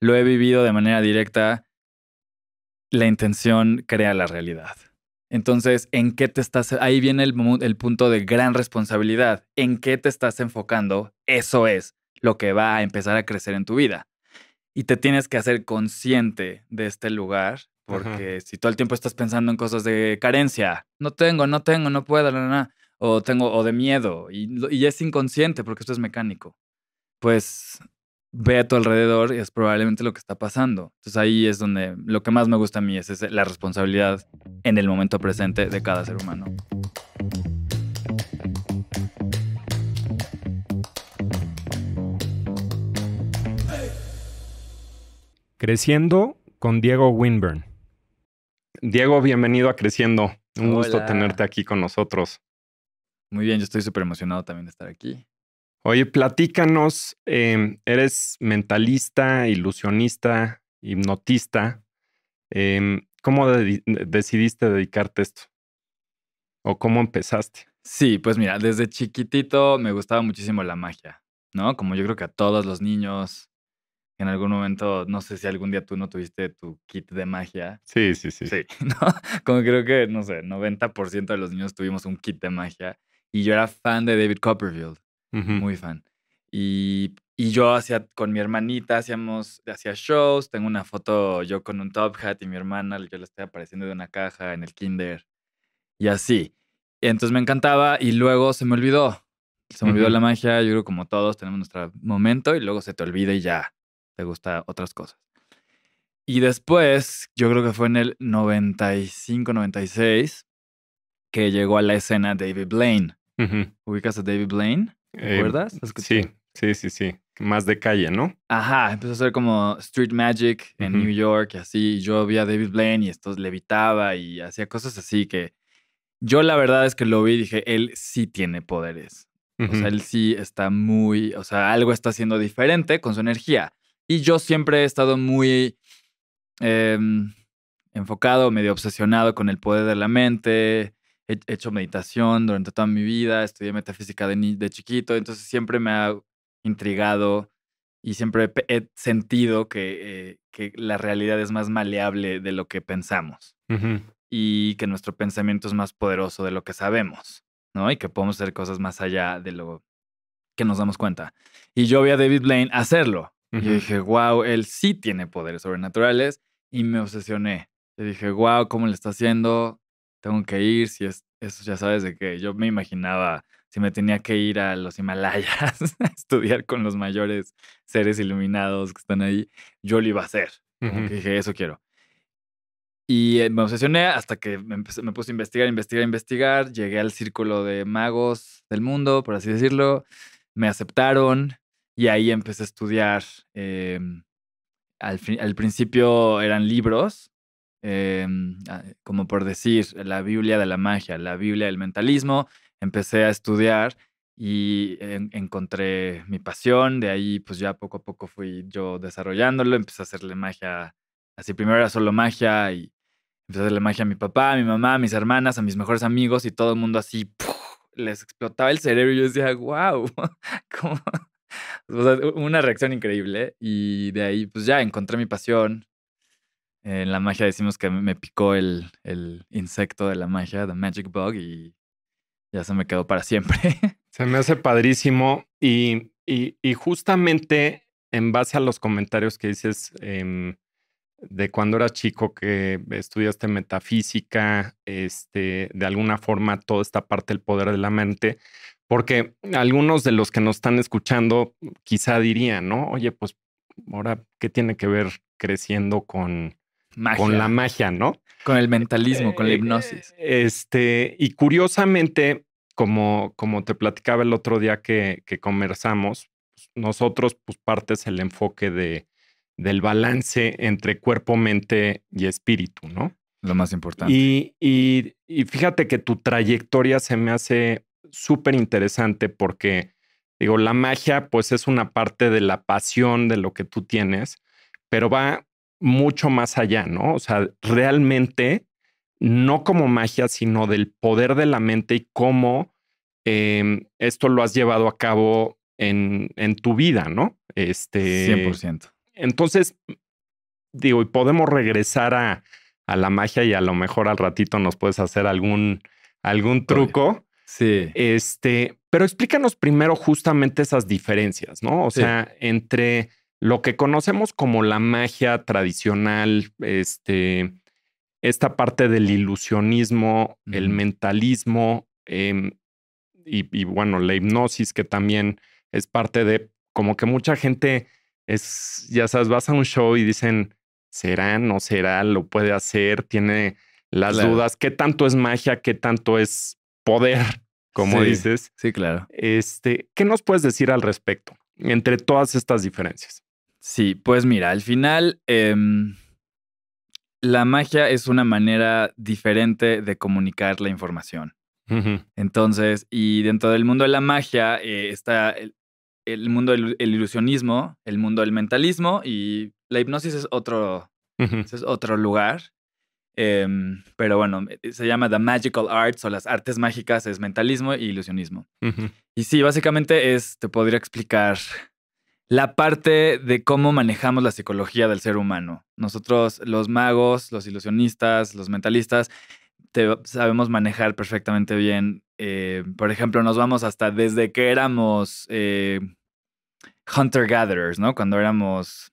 lo he vivido de manera directa, la intención crea la realidad. Entonces, ¿en qué te estás? Ahí viene el, punto de gran responsabilidad. ¿En qué te estás enfocando? Eso es lo que va a empezar a crecer en tu vida. Y te tienes que hacer consciente de este lugar, porque si todo el tiempo estás pensando en cosas de carencia, no tengo, no tengo, no puedo, no, no, o tengo, o de miedo, y, y es inconsciente porque esto es mecánico, pues ve a tu alrededor y es probablemente lo que está pasando. Entonces ahí es donde lo que más me gusta a mí es, la responsabilidad en el momento presente de cada ser humano. Creciendo con Diego Winburn. Diego, bienvenido a Creciendo. Un gusto tenerte aquí con nosotros. Muy bien, yo estoy súper emocionado también de estar aquí. Oye, platícanos, em, eres mentalista, ilusionista, hipnotista. Em, ¿Cómo decidiste dedicarte a esto? ¿O cómo empezaste? Sí, pues mira, desde chiquitito me gustaba muchísimo la magia, ¿no? Como yo creo que a todos los niños, en algún momento, no sé si algún día tú no tuviste tu kit de magia. Sí, sí, sí. Sí, ¿no? Como creo que, no sé, 90% de los niños tuvimos un kit de magia. Y yo era fan de David Copperfield muy fan. Y, yo hacía, con mi hermanita hacíamos, hacía shows, tengo una foto yo con un top hat y mi hermana, yo le estoy apareciendo de una caja en el kinder y así. Entonces me encantaba y luego se me olvidó. Se me olvidó la magia, yo creo como todos tenemos nuestro momento y luego se te olvida y ya te gusta otras cosas. Y después, yo creo que fue en el 95, 96, que llegó a la escena David Blaine. ¿Ubicas a David Blaine? ¿Recuerdas? Eh, sí, sí, sí, sí. Más de calle, ¿no? Ajá, empezó a ser como Street Magic en New York y así. yo vi a David Blaine y estos levitaba y hacía cosas así que yo la verdad es que lo vi y dije, él sí tiene poderes. O sea, él sí está muy, o sea, algo está haciendo diferente con su energía. Y yo siempre he estado muy em, enfocado, medio obsesionado con el poder de la mente, he hecho meditación durante toda mi vida, estudié metafísica de, chiquito, entonces siempre me ha intrigado y siempre he sentido que, eh, que la realidad es más maleable de lo que pensamos y que nuestro pensamiento es más poderoso de lo que sabemos, ¿no? Y que podemos hacer cosas más allá de lo que nos damos cuenta. Y yo vi a David Blaine hacerlo. Y dije, wow, él sí tiene poderes sobrenaturales y me obsesioné. Le dije, wow, ¿cómo le está haciendo? tengo que ir, si es, eso ya sabes de que Yo me imaginaba si me tenía que ir a los Himalayas a estudiar con los mayores seres iluminados que están ahí, yo lo iba a hacer. Dije, eso quiero. Y eh, me obsesioné hasta que me, empecé, puse a investigar, investigar, investigar. Llegué al círculo de magos del mundo, por así decirlo. Me aceptaron y ahí empecé a estudiar. Em, al principio eran libros, Em, ah, como por decir, la Biblia de la magia, la Biblia del mentalismo, empecé a estudiar y encontré mi pasión, de ahí pues ya poco a poco fui yo desarrollándolo, empecé a hacerle magia, así primero era solo magia y empecé a hacerle magia a mi papá, a mi mamá, a mis hermanas, a mis mejores amigos y todo el mundo así, les explotaba el cerebro y yo decía, wow, como... una reacción increíble y de ahí pues ya encontré mi pasión, en eh, la magia decimos que me picó el, insecto de la magia, The Magic Bug, y ya se me quedó para siempre. Se me hace padrísimo y, justamente en base a los comentarios que dices em, de cuando eras chico que estudiaste metafísica, este, de alguna forma toda esta parte del poder de la mente, porque algunos de los que nos están escuchando quizá dirían, ¿no? Oye, pues ahora, ¿qué tiene que ver creciendo con con la magia, ¿no? Con el mentalismo, con la hipnosis. Este, y curiosamente, como, como te platicaba el otro día que, conversamos, pues, nosotros, pues parte el enfoque de, del balance entre cuerpo, mente y espíritu, ¿no? Lo más importante. Y, y fíjate que tu trayectoria se me hace súper interesante porque, digo, la magia, pues es una parte de la pasión de lo que tú tienes, pero va mucho más allá, ¿no? O sea, realmente, no como magia, sino del poder de la mente y cómo em, esto lo has llevado a cabo en, en, tu vida, ¿no? Este, 100%. Entonces, digo, y podemos regresar a, la magia y a lo mejor al ratito nos puedes hacer algún, algún truco. Sí. Este, pero explícanos primero justamente esas diferencias, ¿no? O sea, entre lo que conocemos como la magia tradicional, este, esta parte del ilusionismo, el mentalismo em, y, bueno, la hipnosis que también es parte de, como que mucha gente es, ya sabes, vas a un show y dicen, ¿será? ¿No será? ¿Lo puede hacer? Tiene las dudas, ¿qué tanto es magia? ¿Qué tanto es poder? Como dices. Sí, claro. Este, ¿Qué nos puedes decir al respecto entre todas estas diferencias? Sí, pues mira, al final em, la magia es una manera diferente de comunicar la información. Entonces, y dentro del mundo de la magia eh, está el, mundo del ilusionismo, el mundo del mentalismo y la hipnosis es otro, es otro lugar. Em, pero bueno, eh, se llama The Magical Arts o las artes mágicas, es mentalismo e ilusionismo. Y sí, básicamente es, te podría explicar la parte de cómo manejamos la psicología del ser humano. Nosotros, los magos, los ilusionistas, los mentalistas, sabemos manejar perfectamente bien. Eh, por ejemplo, nos vamos hasta desde que éramos eh, hunter-gatherers, ¿no? Cuando éramos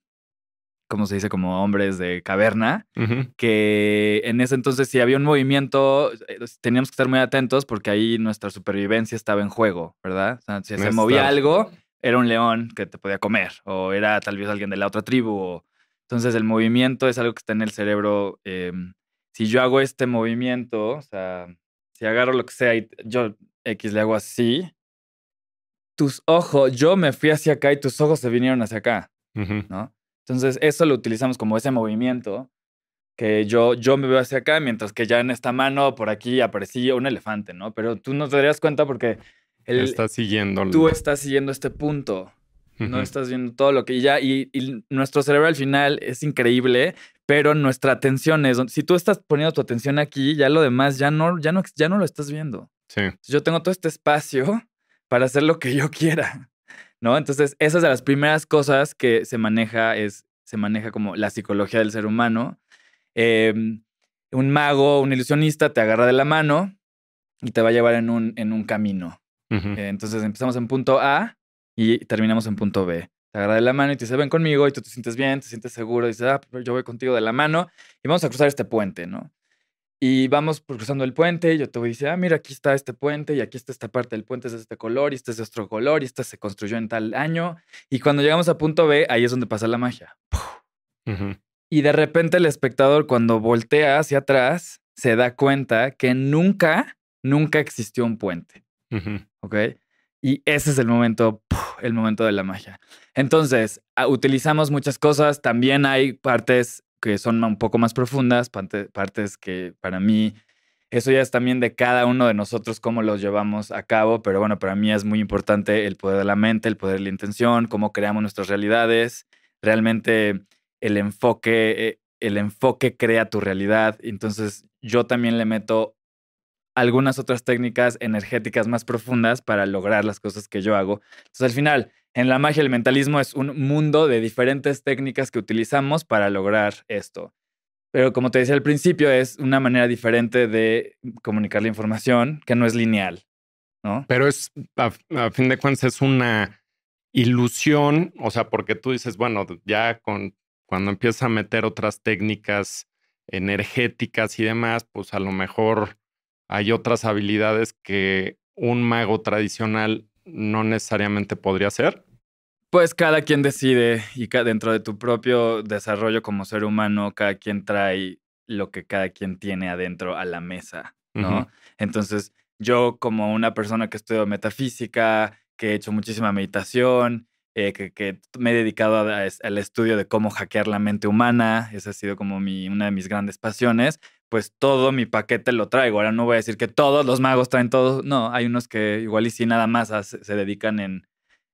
¿cómo se dice? Como hombres de caverna, que en ese entonces si había un movimiento eh, teníamos que estar muy atentos porque ahí nuestra supervivencia estaba en juego, ¿verdad? O sea, si se movía algo, era un león que te podía comer o era tal vez alguien de la otra tribu. Entonces el movimiento es algo que está en el cerebro. Em, si yo hago este movimiento, o sea, si agarro lo que sea y yo X le hago así, tus ojos, yo me fui hacia acá y tus ojos se vinieron hacia acá, ¿no? Entonces eso lo utilizamos como ese movimiento que yo, yo me veo hacia acá, mientras que ya en esta mano por aquí aparecía un elefante, ¿no? Pero tú no te darías cuenta porque siguiendo. Tú estás siguiendo este punto. No estás viendo todo lo que ya. Y, nuestro cerebro al final es increíble, pero nuestra atención es. Si tú estás poniendo tu atención aquí, ya lo demás ya no, ya no, ya no lo estás viendo. Sí. Yo tengo todo este espacio para hacer lo que yo quiera. ¿No? Entonces, esas de las primeras cosas que se maneja es. Se maneja como la psicología del ser humano. Em, un mago, un ilusionista te agarra de la mano y te va a llevar en un, en un camino eh, entonces empezamos en punto A y terminamos en punto B. Te agarra de la mano y te dice, ven conmigo y tú te sientes bien, te sientes seguro y dices, ah, pues, yo voy contigo de la mano y vamos a cruzar este puente, ¿no? Y vamos cruzando el puente y yo te voy a decir, ah, mira, aquí está este puente y aquí está esta parte del puente, es de este color y este es de otro color y este se construyó en tal año. Y cuando llegamos a punto B, ahí es donde pasa la magia. Y de repente el espectador cuando voltea hacia atrás se da cuenta que nunca, nunca existió un puente. Y ese es el momento, el momento de la magia. Entonces, ah, utilizamos muchas cosas, también hay partes que son un poco más profundas, partes que para mí, eso ya es también de cada uno de nosotros, cómo los llevamos a cabo, pero bueno, para mí es muy importante el poder de la mente, el poder de la intención, cómo creamos nuestras realidades, realmente el enfoque, eh, el enfoque crea tu realidad, entonces yo también le meto algunas otras técnicas energéticas más profundas para lograr las cosas que yo hago. Entonces, al final, en la magia el mentalismo es un mundo de diferentes técnicas que utilizamos para lograr esto. Pero como te decía al principio, es una manera diferente de comunicar la información que no es lineal, ¿no? Pero es, a, fin de cuentas, es una ilusión, o sea, porque tú dices, bueno, ya con, cuando empiezas a meter otras técnicas energéticas y demás, pues a lo mejor hay otras habilidades que un mago tradicional no necesariamente podría hacer? Pues cada quien decide y dentro de tu propio desarrollo como ser humano, cada quien trae lo que cada quien tiene adentro a la mesa, ¿no? Entonces, yo como una persona que estudio metafísica, que he hecho muchísima meditación, eh, que, me he dedicado al estudio de cómo hackear la mente humana, esa ha sido como una de mis grandes pasiones, pues todo mi paquete lo traigo. Ahora no voy a decir que todos los magos traen todo. No, hay unos que igual y sí nada más se dedican en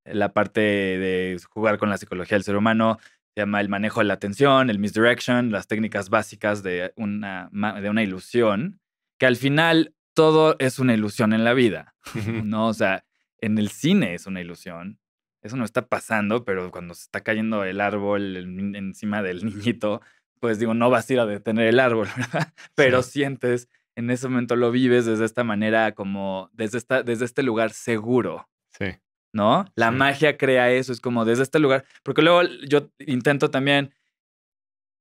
la parte de jugar con la psicología del ser humano. Se llama el manejo de la atención, el misdirection, las técnicas básicas de una, de una ilusión, que al final todo es una ilusión en la vida, ¿no? O sea, en el cine es una ilusión. Eso no está pasando, pero cuando se está cayendo el árbol encima del niñito, pues digo, no vas a ir a detener el árbol, ¿verdad? Pero sientes, en ese momento lo vives desde esta manera, como desde, esta, desde este lugar seguro. Sí. ¿No? La magia crea eso, es como desde este lugar, porque luego yo intento también,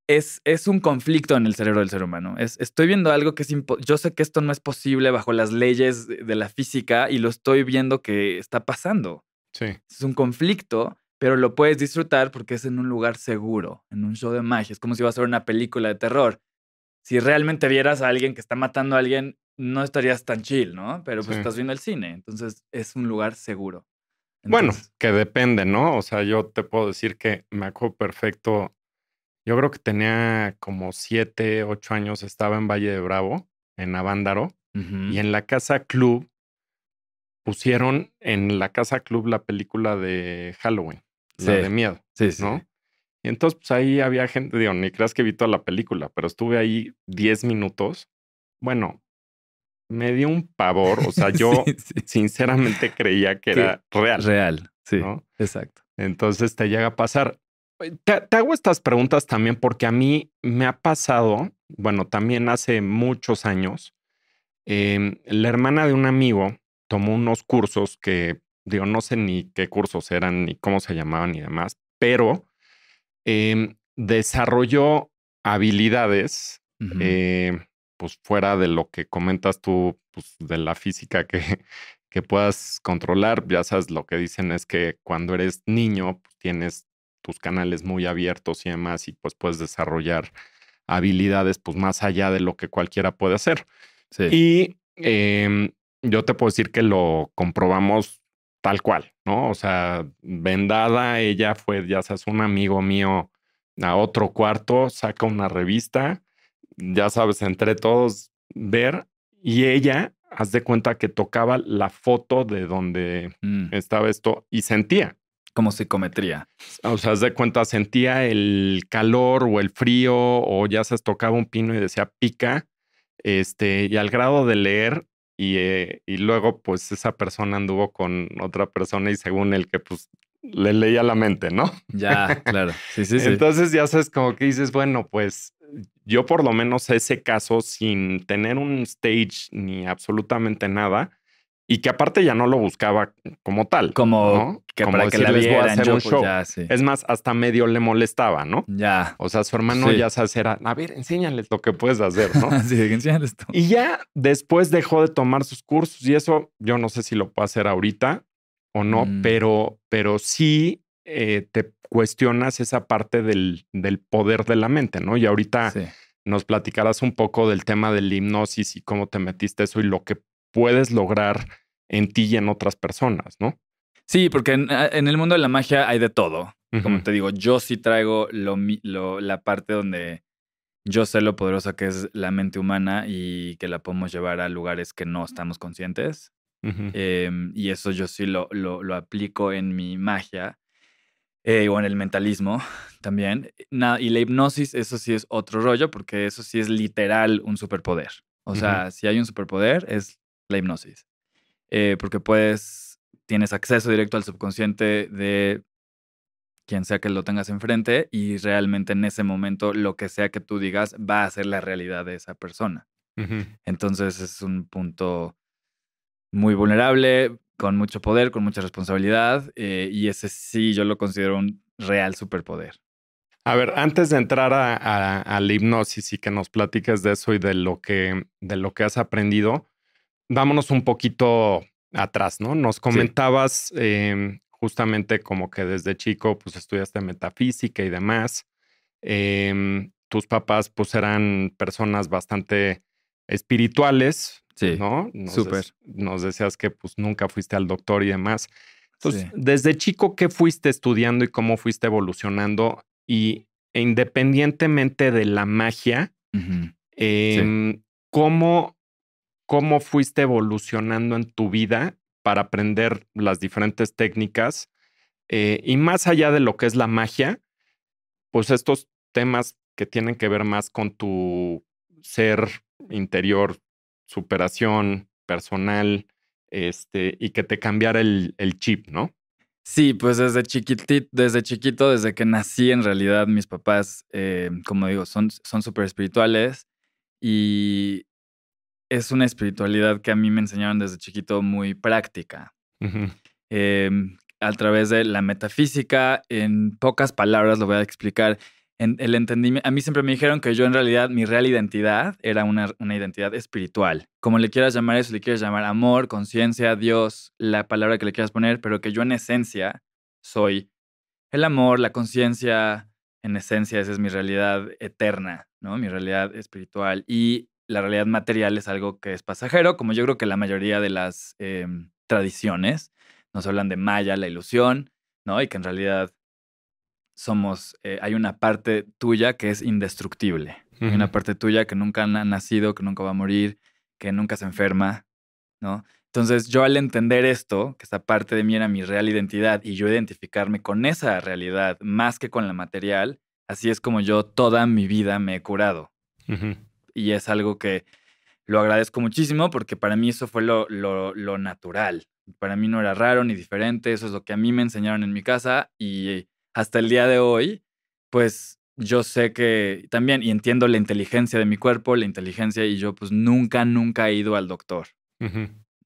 es, es un conflicto en el cerebro del ser humano. Es, estoy viendo algo que es, imposible. yo sé que esto no es posible bajo las leyes de la física y lo estoy viendo que está pasando. Sí. Es un conflicto pero lo puedes disfrutar porque es en un lugar seguro, en un show de magia. Es como si vas a ver una película de terror. Si realmente vieras a alguien que está matando a alguien, no estarías tan chill, ¿no? Pero pues estás viendo el cine, entonces es un lugar seguro. bueno, que depende, ¿no? O sea, yo te puedo decir que me acuerdo perfecto. Yo creo que tenía como siete, ocho años, estaba en Valle de Bravo, en Avándaro, y en la casa club pusieron en la casa club la película de Halloween de miedo. Sí, sí. ¿no? Y entonces, pues ahí había gente, digo, ni creas que vi toda la película, pero estuve ahí 10 minutos. Bueno, me dio un pavor. O sea, yo sinceramente creía que, era real. Real, sí. Exacto. Entonces te llega a pasar. Te, hago estas preguntas también porque a mí me ha pasado, bueno, también hace muchos años, em, la hermana de un amigo tomó unos cursos que digo, no sé ni qué cursos eran, ni cómo se llamaban y demás, pero em, desarrolló habilidades, eh, pues fuera de lo que comentas tú, pues de la física que, que puedas controlar. Ya sabes, lo que dicen es que cuando eres niño pues, tienes tus canales muy abiertos y demás y pues puedes desarrollar habilidades pues más allá de lo que cualquiera puede hacer. Y em, yo te puedo decir que lo comprobamos tal cual, ¿no? O sea, vendada, ella fue, ya sabes, un amigo mío a otro cuarto, saca una revista, ya sabes, entre todos ver, y ella, haz de cuenta que tocaba la foto de donde mm. estaba esto y sentía. Como psicometría. O sea, haz de cuenta, sentía el calor o el frío, o ya sabes, tocaba un pino y decía pica, este, y al grado de leer, eh, y, luego, pues esa persona anduvo con otra persona y según el que, pues le leía la mente, ¿no? Ya, claro. sí, sí. Entonces ya sabes, como que dices, bueno, pues yo por lo menos ese caso, sin tener un stage ni absolutamente nada, y que aparte ya no lo buscaba como tal. Como que para hacer un show. Es más, hasta medio le molestaba, ¿no? Ya. O sea, su hermano ya se hacía, a ver, enséñales lo que puedes hacer, ¿no? sí, enséñales tú. Y ya después dejó de tomar sus cursos y eso yo no sé si lo puedo hacer ahorita o no, mm. pero, pero sí eh, te cuestionas esa parte del, del, poder de la mente, ¿no? Y ahorita... nos platicarás un poco del tema de la hipnosis y cómo te metiste eso y lo que puedes lograr en ti y en otras personas, ¿no? Sí, porque en, el mundo de la magia hay de todo. Como te digo, yo sí traigo la parte donde yo sé lo poderosa que es la mente humana y que la podemos llevar a lugares que no estamos conscientes. Em, y eso yo sí lo, aplico en mi magia eh, o en el mentalismo también. y la hipnosis, eso sí es otro rollo, porque eso sí es literal un superpoder. O sea, si hay un superpoder, es la hipnosis. Eh, porque puedes, tienes acceso directo al subconsciente de quien sea que lo tengas enfrente y realmente en ese momento lo que sea que tú digas va a ser la realidad de esa persona. Entonces es un punto muy vulnerable, con mucho poder, con mucha responsabilidad eh, y ese sí yo lo considero un real superpoder. A ver, antes de entrar a, la hipnosis y que nos platiques de eso y de lo que, de lo que has aprendido, vámonos un poquito atrás, ¿no? Nos comentabas em, justamente como que desde chico, pues estudiaste metafísica y demás. Em, tus papás, pues eran personas bastante espirituales, ¿no? súper. nos decías que pues nunca fuiste al doctor y demás. Entonces, desde chico, ¿qué fuiste estudiando y cómo fuiste evolucionando? Y e independientemente de la magia, em, ¿cómo cómo fuiste evolucionando en tu vida para aprender las diferentes técnicas eh, y más allá de lo que es la magia, pues estos temas que tienen que ver más con tu ser interior, superación personal, este, y que te cambiara el, chip, ¿no? Sí, pues desde chiquitito, desde chiquito, desde que nací, en realidad, mis papás, eh, como digo, son súper espirituales y es una espiritualidad que a mí me enseñaron desde chiquito muy práctica. Em, a través de la metafísica, en pocas palabras lo voy a explicar. el a mí siempre me dijeron que yo en realidad, mi real identidad era una, identidad espiritual. Como le quieras llamar eso, le quieras llamar amor, conciencia, Dios, la palabra que le quieras poner, pero que yo en esencia soy el amor, la conciencia, en esencia esa es mi realidad eterna, ¿no? Mi realidad espiritual. Y la realidad material es algo que es pasajero, como yo creo que la mayoría de las em, tradiciones nos hablan de Maya, la ilusión, ¿no? Y que en realidad somos, eh, hay una parte tuya que es indestructible, hay una parte tuya que nunca ha nacido, que nunca va a morir, que nunca se enferma, ¿no? Entonces yo al entender esto, que esta parte de mí era mi real identidad y yo identificarme con esa realidad más que con la material, así es como yo toda mi vida me he curado y es algo que lo agradezco muchísimo porque para mí eso fue lo, lo, natural. Para mí no era raro ni diferente, eso es lo que a mí me enseñaron en mi casa y hasta el día de hoy, pues yo sé que también, y entiendo la inteligencia de mi cuerpo, la inteligencia, y yo pues nunca, nunca he ido al doctor.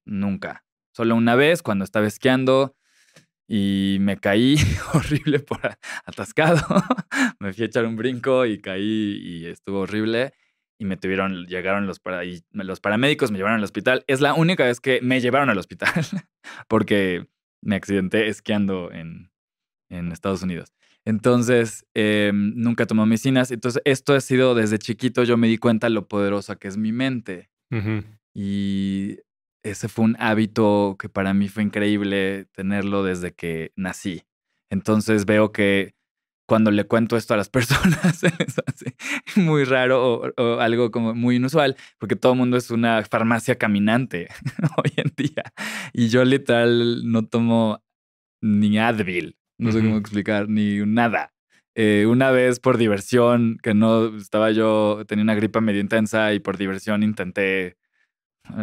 Nunca. Solo una vez cuando estaba esquiando y me caí horrible por atascado. me fui a echar un brinco y caí y estuvo horrible me tuvieron, llegaron los, los paramédicos, me llevaron al hospital. Es la única vez que me llevaron al hospital porque me accidenté esquiando en, Estados Unidos. Entonces, eh, nunca tomó medicinas. Entonces, esto ha sido desde chiquito, yo me di cuenta lo poderosa que es mi mente. Y ese fue un hábito que para mí fue increíble tenerlo desde que nací. Entonces, veo que cuando le cuento esto a las personas es muy raro o, algo como muy inusual, porque todo el mundo es una farmacia caminante hoy en día. Y yo literal no tomo ni Advil, no sé cómo explicar, ni nada. Eh, una vez por diversión, que no estaba yo, tenía una gripa medio intensa y por diversión intenté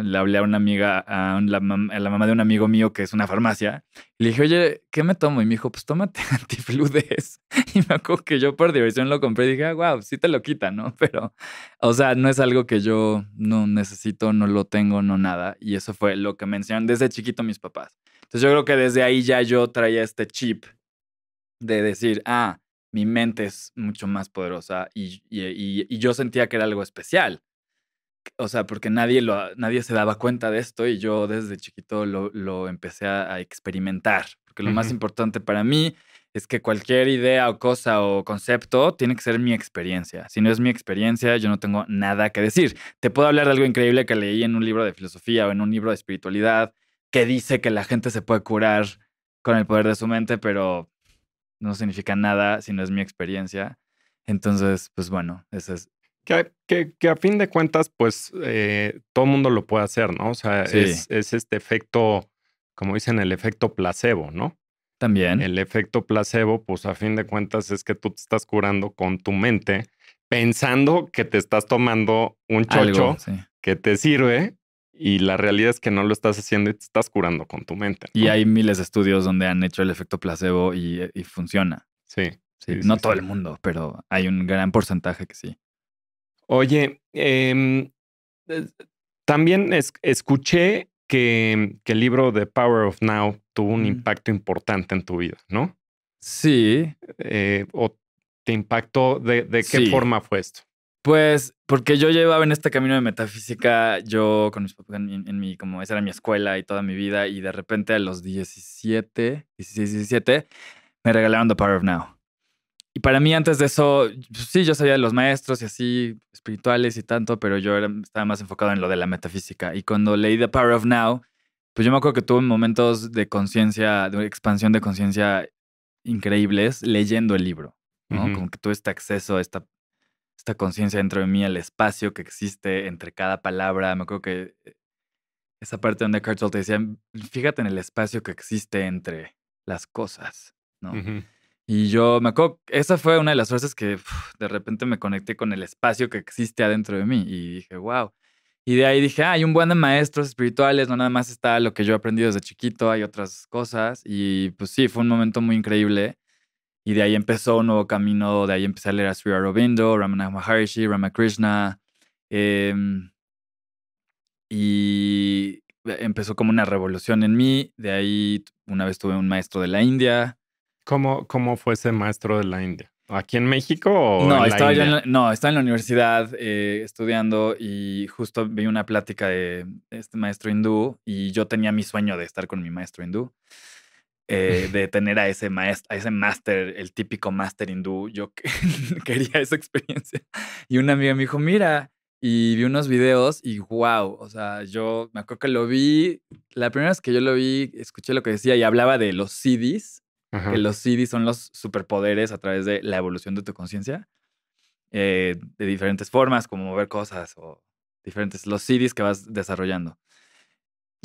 le hablé a una amiga, a, la, mamá de un amigo mío que es una farmacia, y le dije, oye, ¿qué me tomo? Y me dijo, pues tómate antifludes. Y me acuerdo que yo por diversión lo compré y dije, wow, ah, sí te lo quita, ¿no? Pero, o sea, no es algo que yo no necesito, no lo tengo, no nada. Y eso fue lo que me desde chiquito mis papás. Entonces yo creo que desde ahí ya yo traía este chip de decir, ah, mi mente es mucho más poderosa y, y yo sentía que era algo especial o sea, porque nadie, lo, nadie se daba cuenta de esto y yo desde chiquito lo, lo empecé a, experimentar, porque lo más importante para mí es que cualquier idea o cosa o concepto tiene que ser mi experiencia. Si no es mi experiencia, yo no tengo nada que decir. Te puedo hablar de algo increíble que leí en un libro de filosofía o en un libro de espiritualidad que dice que la gente se puede curar con el poder de su mente, pero no significa nada si no es mi experiencia. Entonces, pues bueno, eso es que, que, a fin de cuentas, pues eh, todo el mundo lo puede hacer, ¿no? O sea, es, este efecto, como dicen, el efecto placebo, ¿no? También. El efecto placebo, pues a fin de cuentas es que tú te estás curando con tu mente, pensando que te estás tomando un chocho que te sirve y la realidad es que no lo estás haciendo y te estás curando con tu mente. Y hay miles de estudios donde han hecho el efecto placebo y, y funciona. Sí. sí no todo el mundo, pero hay un gran porcentaje que sí. Oye, em, eh, también escuché que, el libro The Power of Now tuvo un impacto importante en tu vida, ¿no? Sí. Eh, ¿O te impactó? ¿De, qué forma fue esto? Pues porque yo llevaba en este camino de metafísica, yo con mis papás en, mi, como esa era mi escuela y toda mi vida, y de repente a los 17, 16, 17, me regalaron The Power of Now. Y para mí antes de eso, pues sí, yo sabía de los maestros y así, espirituales y tanto, pero yo estaba más enfocado en lo de la metafísica. Y cuando leí The Power of Now, pues yo me acuerdo que tuve momentos de conciencia, de expansión de conciencia increíbles leyendo el libro, ¿no? Como que tuve este acceso a esta, esta conciencia dentro de mí, el espacio que existe entre cada palabra. Me acuerdo que eh, esa parte donde Cartwright te decía, fíjate en el espacio que existe entre las cosas, ¿no? Y yo me acuerdo, esa fue una de las frases que de repente me conecté con el espacio que existe adentro de mí y dije, wow. Y de ahí dije, ah, hay un buen de maestros espirituales, no nada más está lo que yo he aprendido desde chiquito, hay otras cosas. Y pues sí, fue un momento muy increíble. Y de ahí empezó un nuevo camino, de ahí empecé a leer a Sri Aurobindo, Ramana Maharshi, Ramakrishna. Em, y eh, empezó como una revolución en mí. De ahí una vez tuve un maestro de la India ¿Cómo, cómo fue ese maestro de la India? ¿Aquí en México o no, en estaba la India? en la, no, estaba en la universidad eh, estudiando y justo vi una plática de este maestro hindú y yo tenía mi sueño de estar con mi maestro hindú. Eh, de tener a ese maestro, a ese máster, el típico máster hindú. Yo quería esa experiencia. Y una amiga me dijo, mira, y vi unos videos y wow, o sea, yo me acuerdo que lo vi, la primera vez que yo lo vi, escuché lo que decía y hablaba de los CDs que los CDs son los superpoderes a través de la evolución de tu conciencia, eh, de diferentes formas, como mover cosas o diferentes, los CDs que vas desarrollando.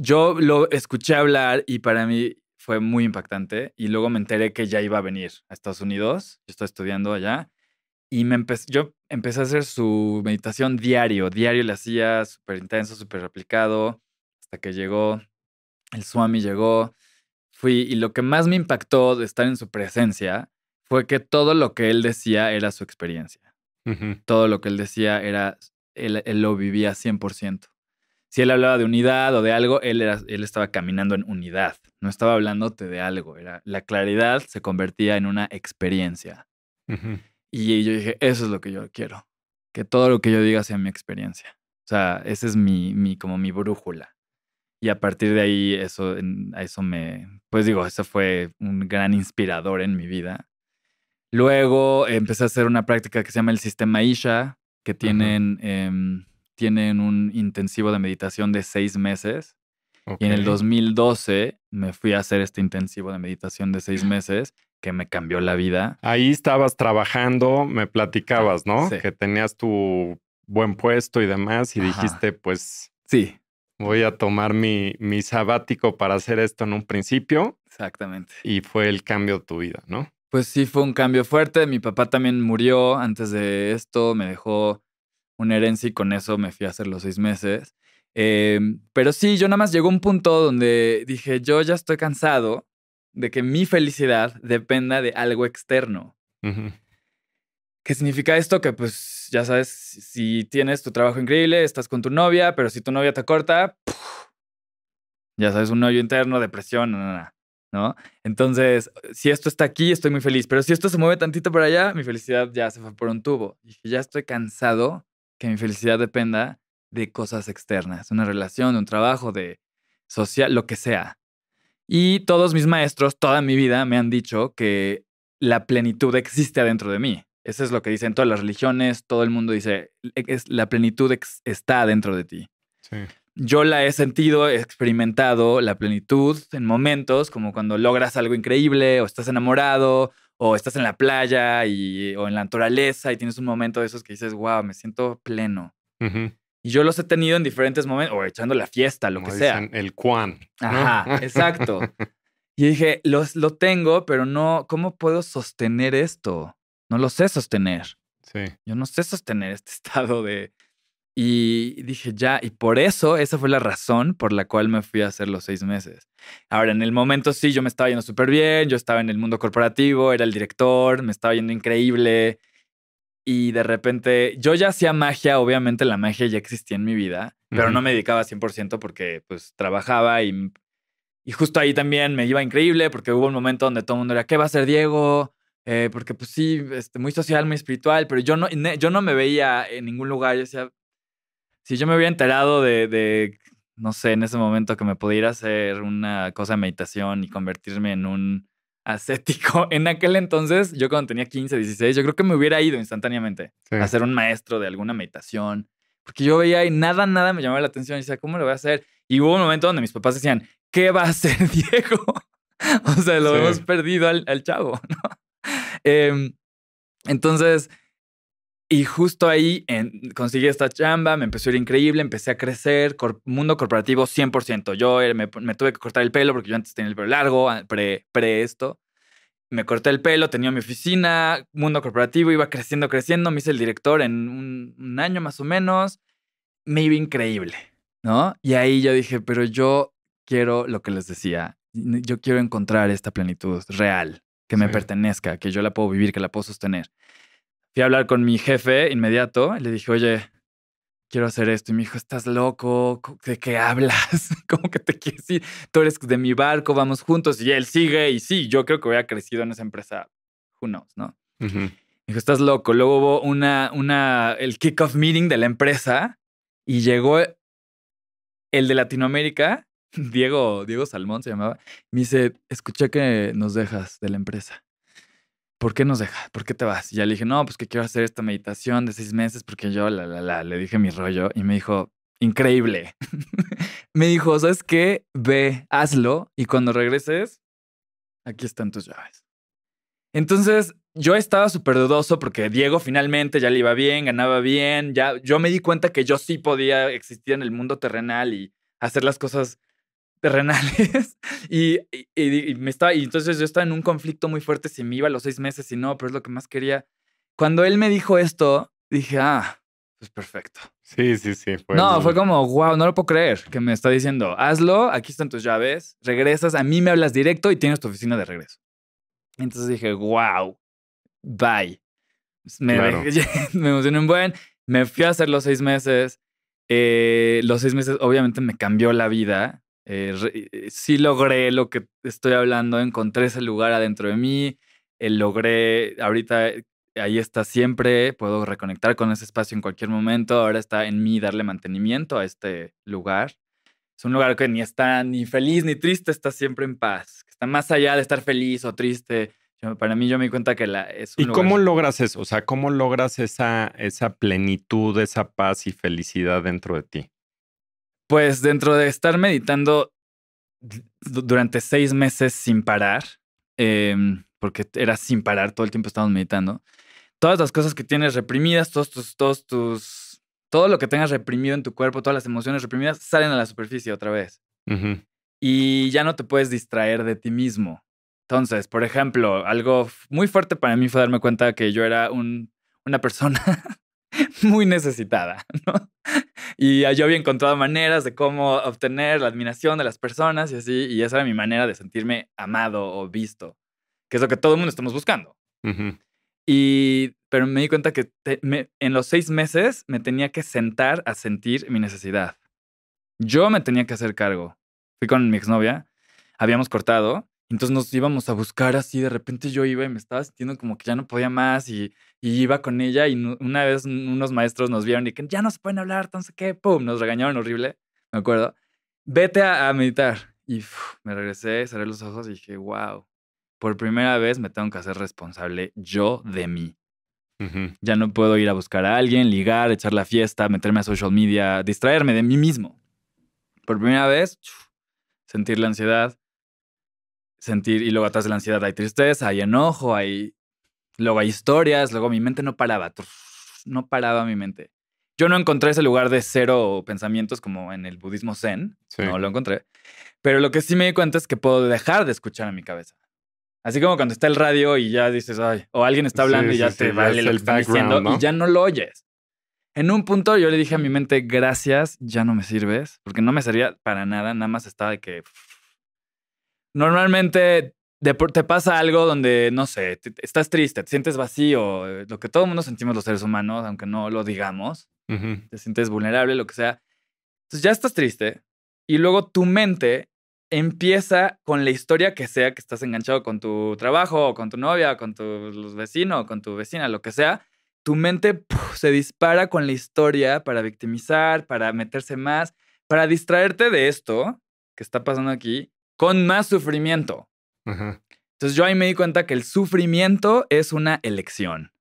Yo lo escuché hablar y para mí fue muy impactante y luego me enteré que ya iba a venir a Estados Unidos, yo estoy estudiando allá y me yo empecé a hacer su meditación diario, diario le hacía súper intenso, súper aplicado, hasta que llegó, el Swami llegó, y lo que más me impactó de estar en su presencia fue que todo lo que él decía era su experiencia. Todo lo que él decía era, él, lo vivía 100%. Si él hablaba de unidad o de algo, él, él estaba caminando en unidad, no estaba hablándote de algo, era, la claridad se convertía en una experiencia. Y yo dije, eso es lo que yo quiero, que todo lo que yo diga sea mi experiencia. O sea, esa es mi, mi como mi brújula. Y a partir de ahí, eso, eso me, pues digo, eso fue un gran inspirador en mi vida. Luego empecé a hacer una práctica que se llama el sistema Isha, que tienen, em, tienen un intensivo de meditación de seis meses. Y en el 2012 me fui a hacer este intensivo de meditación de seis meses que me cambió la vida. Ahí estabas trabajando, me ah, platicabas, ¿no? Que tenías tu buen puesto y demás y dijiste, pues... Sí, voy a tomar mi, mi sabático para hacer esto en un principio. Exactamente. Y fue el cambio de tu vida, ¿no? Pues sí, fue un cambio fuerte. Mi papá también murió antes de esto, me dejó una herencia y con eso me fui a hacer los seis meses. Em, pero sí, yo nada más llegó un punto donde dije, yo ya estoy cansado de que mi felicidad dependa de algo externo. ¿Qué significa esto? Que pues ya sabes, si tienes tu trabajo increíble, estás con tu novia, pero si tu novia te corta, ya sabes, un hoyo interno, depresión, no, no, no, Entonces, si esto está aquí, estoy muy feliz, pero si esto se mueve tantito para allá, mi felicidad ya se fue por un tubo. Y ya estoy cansado que mi felicidad dependa de cosas externas, una relación, de un trabajo, de social, lo que sea. Y todos mis maestros, toda mi vida, me han dicho que la plenitud existe adentro de mí eso es lo que dicen todas las religiones, todo el mundo dice, e-, es, la plenitud está dentro de ti. Sí. Yo la he sentido, he experimentado la plenitud en momentos, como cuando logras algo increíble o estás enamorado o estás en la playa y, o en la naturaleza y tienes un momento de esos que dices, wow, me siento pleno. Y yo los he tenido en diferentes momentos, o echando la fiesta, lo que sea. El cuán. Ajá, exacto. y dije, los, lo tengo, pero no, ¿cómo puedo sostener esto? no lo sé sostener. Sí. Yo no sé sostener este estado de... Y dije, ya, y por eso, esa fue la razón por la cual me fui a hacer los seis meses. Ahora, en el momento sí, yo me estaba yendo súper bien, yo estaba en el mundo corporativo, era el director, me estaba yendo increíble. Y de repente, yo ya hacía magia, obviamente la magia ya existía en mi vida, pero no me dedicaba 100% porque pues trabajaba y, y justo ahí también me iba increíble porque hubo un momento donde todo el mundo era, ¿qué va a hacer Diego? Eh, porque pues sí, este, muy social, muy espiritual, pero yo no, yo no me veía en ningún lugar. Yo decía, si yo me hubiera enterado de, de, no sé, en ese momento que me pudiera hacer una cosa de meditación y convertirme en un ascético, en aquel entonces, yo cuando tenía 15, 16, yo creo que me hubiera ido instantáneamente a ser un maestro de alguna meditación. Porque yo veía y nada, nada me llamaba la atención. Y decía, ¿cómo lo voy a hacer? Y hubo un momento donde mis papás decían, ¿qué va a hacer Diego? o sea, lo hemos perdido al, al chavo, ¿no? Em, entonces, y justo ahí conseguí esta chamba, me empezó a ir increíble, empecé a crecer, mundo corporativo 100%. Yo eh, me, tuve que cortar el pelo porque yo antes tenía el pelo largo, pre, esto. Me corté el pelo, tenía mi oficina, mundo corporativo, iba creciendo, creciendo, me hice el director en un, un año más o menos, me iba increíble, ¿no? Y ahí yo dije, pero yo quiero lo que les decía, yo quiero encontrar esta plenitud real, que me pertenezca, que yo la puedo vivir, que la puedo sostener. Fui a hablar con mi jefe inmediato le dije, oye, quiero hacer esto. Y me dijo, estás loco, ¿de qué hablas? ¿Cómo que te quieres ir? Tú eres de mi barco, vamos juntos. Y él sigue y sí, yo creo que a crecido en esa empresa. Who knows, ¿no? Me dijo, estás loco. Luego hubo una, una, el kickoff meeting de la empresa y llegó el de Latinoamérica Diego, Diego Salmón se llamaba, me dice, escuché que nos dejas de la empresa. ¿Por qué nos dejas? ¿Por qué te vas? Y ya le dije, no, pues que quiero hacer esta meditación de seis meses porque yo, la, la, le dije mi rollo y me dijo, increíble. me dijo, ¿sabes qué? Ve, hazlo y cuando regreses, aquí están tus llaves. Entonces, yo estaba súper dudoso porque Diego finalmente ya le iba bien, ganaba bien, ya yo me di cuenta que yo sí podía existir en el mundo terrenal y hacer las cosas terrenales y, y, me estaba, y entonces yo estaba en un conflicto muy fuerte si me iba los seis meses, si no, pero es lo que más quería. Cuando él me dijo esto, dije, ah, pues perfecto. Sí, sí, sí. no, fue como, wow, no lo puedo creer que me está diciendo, hazlo, aquí están tus llaves, regresas, a mí me hablas directo y tienes tu oficina de regreso. Entonces dije, wow, bye. Pues me, emocioné un buen, me fui a hacer los seis meses. Eh, los seis meses obviamente me cambió la vida eh, eh, sí logré lo que estoy hablando, encontré ese lugar adentro de mí, eh, logré, ahorita ahí está siempre, puedo reconectar con ese espacio en cualquier momento, ahora está en mí darle mantenimiento a este lugar. Es un lugar que ni está ni feliz ni triste, está siempre en paz, está más allá de estar feliz o triste. para mí yo me di cuenta que la, es un ¿Y cómo logras eso? O sea, ¿cómo logras esa, esa plenitud, esa paz y felicidad dentro de ti? Pues dentro de estar meditando durante seis meses sin parar, em, porque era sin parar, todo el tiempo estábamos meditando, todas las cosas que tienes reprimidas, todos tus, todos tus, todo lo que tengas reprimido en tu cuerpo, todas las emociones reprimidas, salen a la superficie otra vez. Y ya no te puedes distraer de ti mismo. Entonces, por ejemplo, algo muy fuerte para mí fue darme cuenta que yo era un, una persona muy necesitada, ¿no? Y yo había encontrado maneras de cómo obtener la admiración de las personas y así, y esa era mi manera de sentirme amado o visto, que es lo que todo el mundo estamos buscando. Y, pero me di cuenta que en los seis meses me tenía que sentar a sentir mi necesidad. Yo me tenía que hacer cargo. Fui con mi exnovia, habíamos cortado entonces nos íbamos a buscar así, de repente yo iba y me estaba sintiendo como que ya no podía más y, iba con ella y una vez unos maestros nos vieron y que ya no se pueden hablar, entonces qué, pum, nos regañaron horrible, me acuerdo. Vete a, meditar. Y me regresé, cerré los ojos y dije, wow, por primera vez me tengo que hacer responsable yo de mí. Ya no puedo ir a buscar a alguien, ligar, echar la fiesta, meterme a social media, distraerme de mí mismo. Por primera vez, sentir la ansiedad, sentir, y luego atrás de la ansiedad hay tristeza, hay enojo, hay, luego hay historias, luego mi mente no paraba, no paraba mi mente. Yo no encontré ese lugar de cero pensamientos como en el budismo zen, no lo encontré, pero lo que sí me di cuenta es que puedo dejar de escuchar a mi cabeza. Así como cuando está el radio y ya dices, o alguien está hablando y ya te vale lo que está diciendo y ya no lo oyes. En un punto yo le dije a mi mente, gracias, ya no me sirves, porque no me servía para nada, nada más estaba de que normalmente te pasa algo donde, no sé, estás triste, te sientes vacío, eh, lo que todo mundo sentimos los seres humanos, aunque no lo digamos, te sientes vulnerable, lo que sea. Entonces ya estás triste y luego tu mente empieza con la historia que sea que estás enganchado con tu trabajo, con tu novia, con tu vecino, con tu vecina, lo que sea. Tu mente se dispara con la historia para victimizar, para meterse más, para distraerte de esto que está pasando aquí con más sufrimiento. Entonces yo ahí me di cuenta que el sufrimiento es una elección.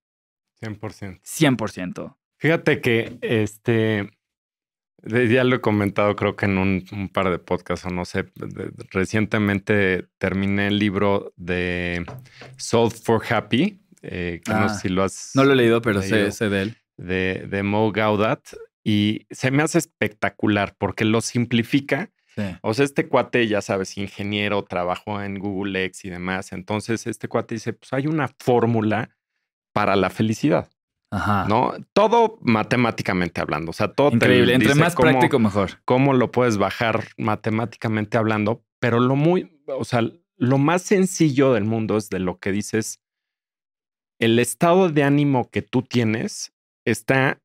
100%. 100%. Fíjate que este, ya lo he comentado creo que en un, par de podcasts o no sé, recientemente terminé el libro de Sold for Happy. Eh, no ah, sé si lo has... No lo he leído, pero sé, de él. De, de Mo Gaudat. Y se me hace espectacular porque lo simplifica o sea, este cuate, ya sabes, ingeniero, trabajó en Google X y demás. Entonces, este cuate dice, pues hay una fórmula para la felicidad. Ajá. ¿No? Todo matemáticamente hablando. O sea, todo Increíble. Entre más práctico, mejor. Cómo lo puedes bajar matemáticamente hablando, pero lo muy, o sea, lo más sencillo del mundo es de lo que dices, el estado de ánimo que tú tienes está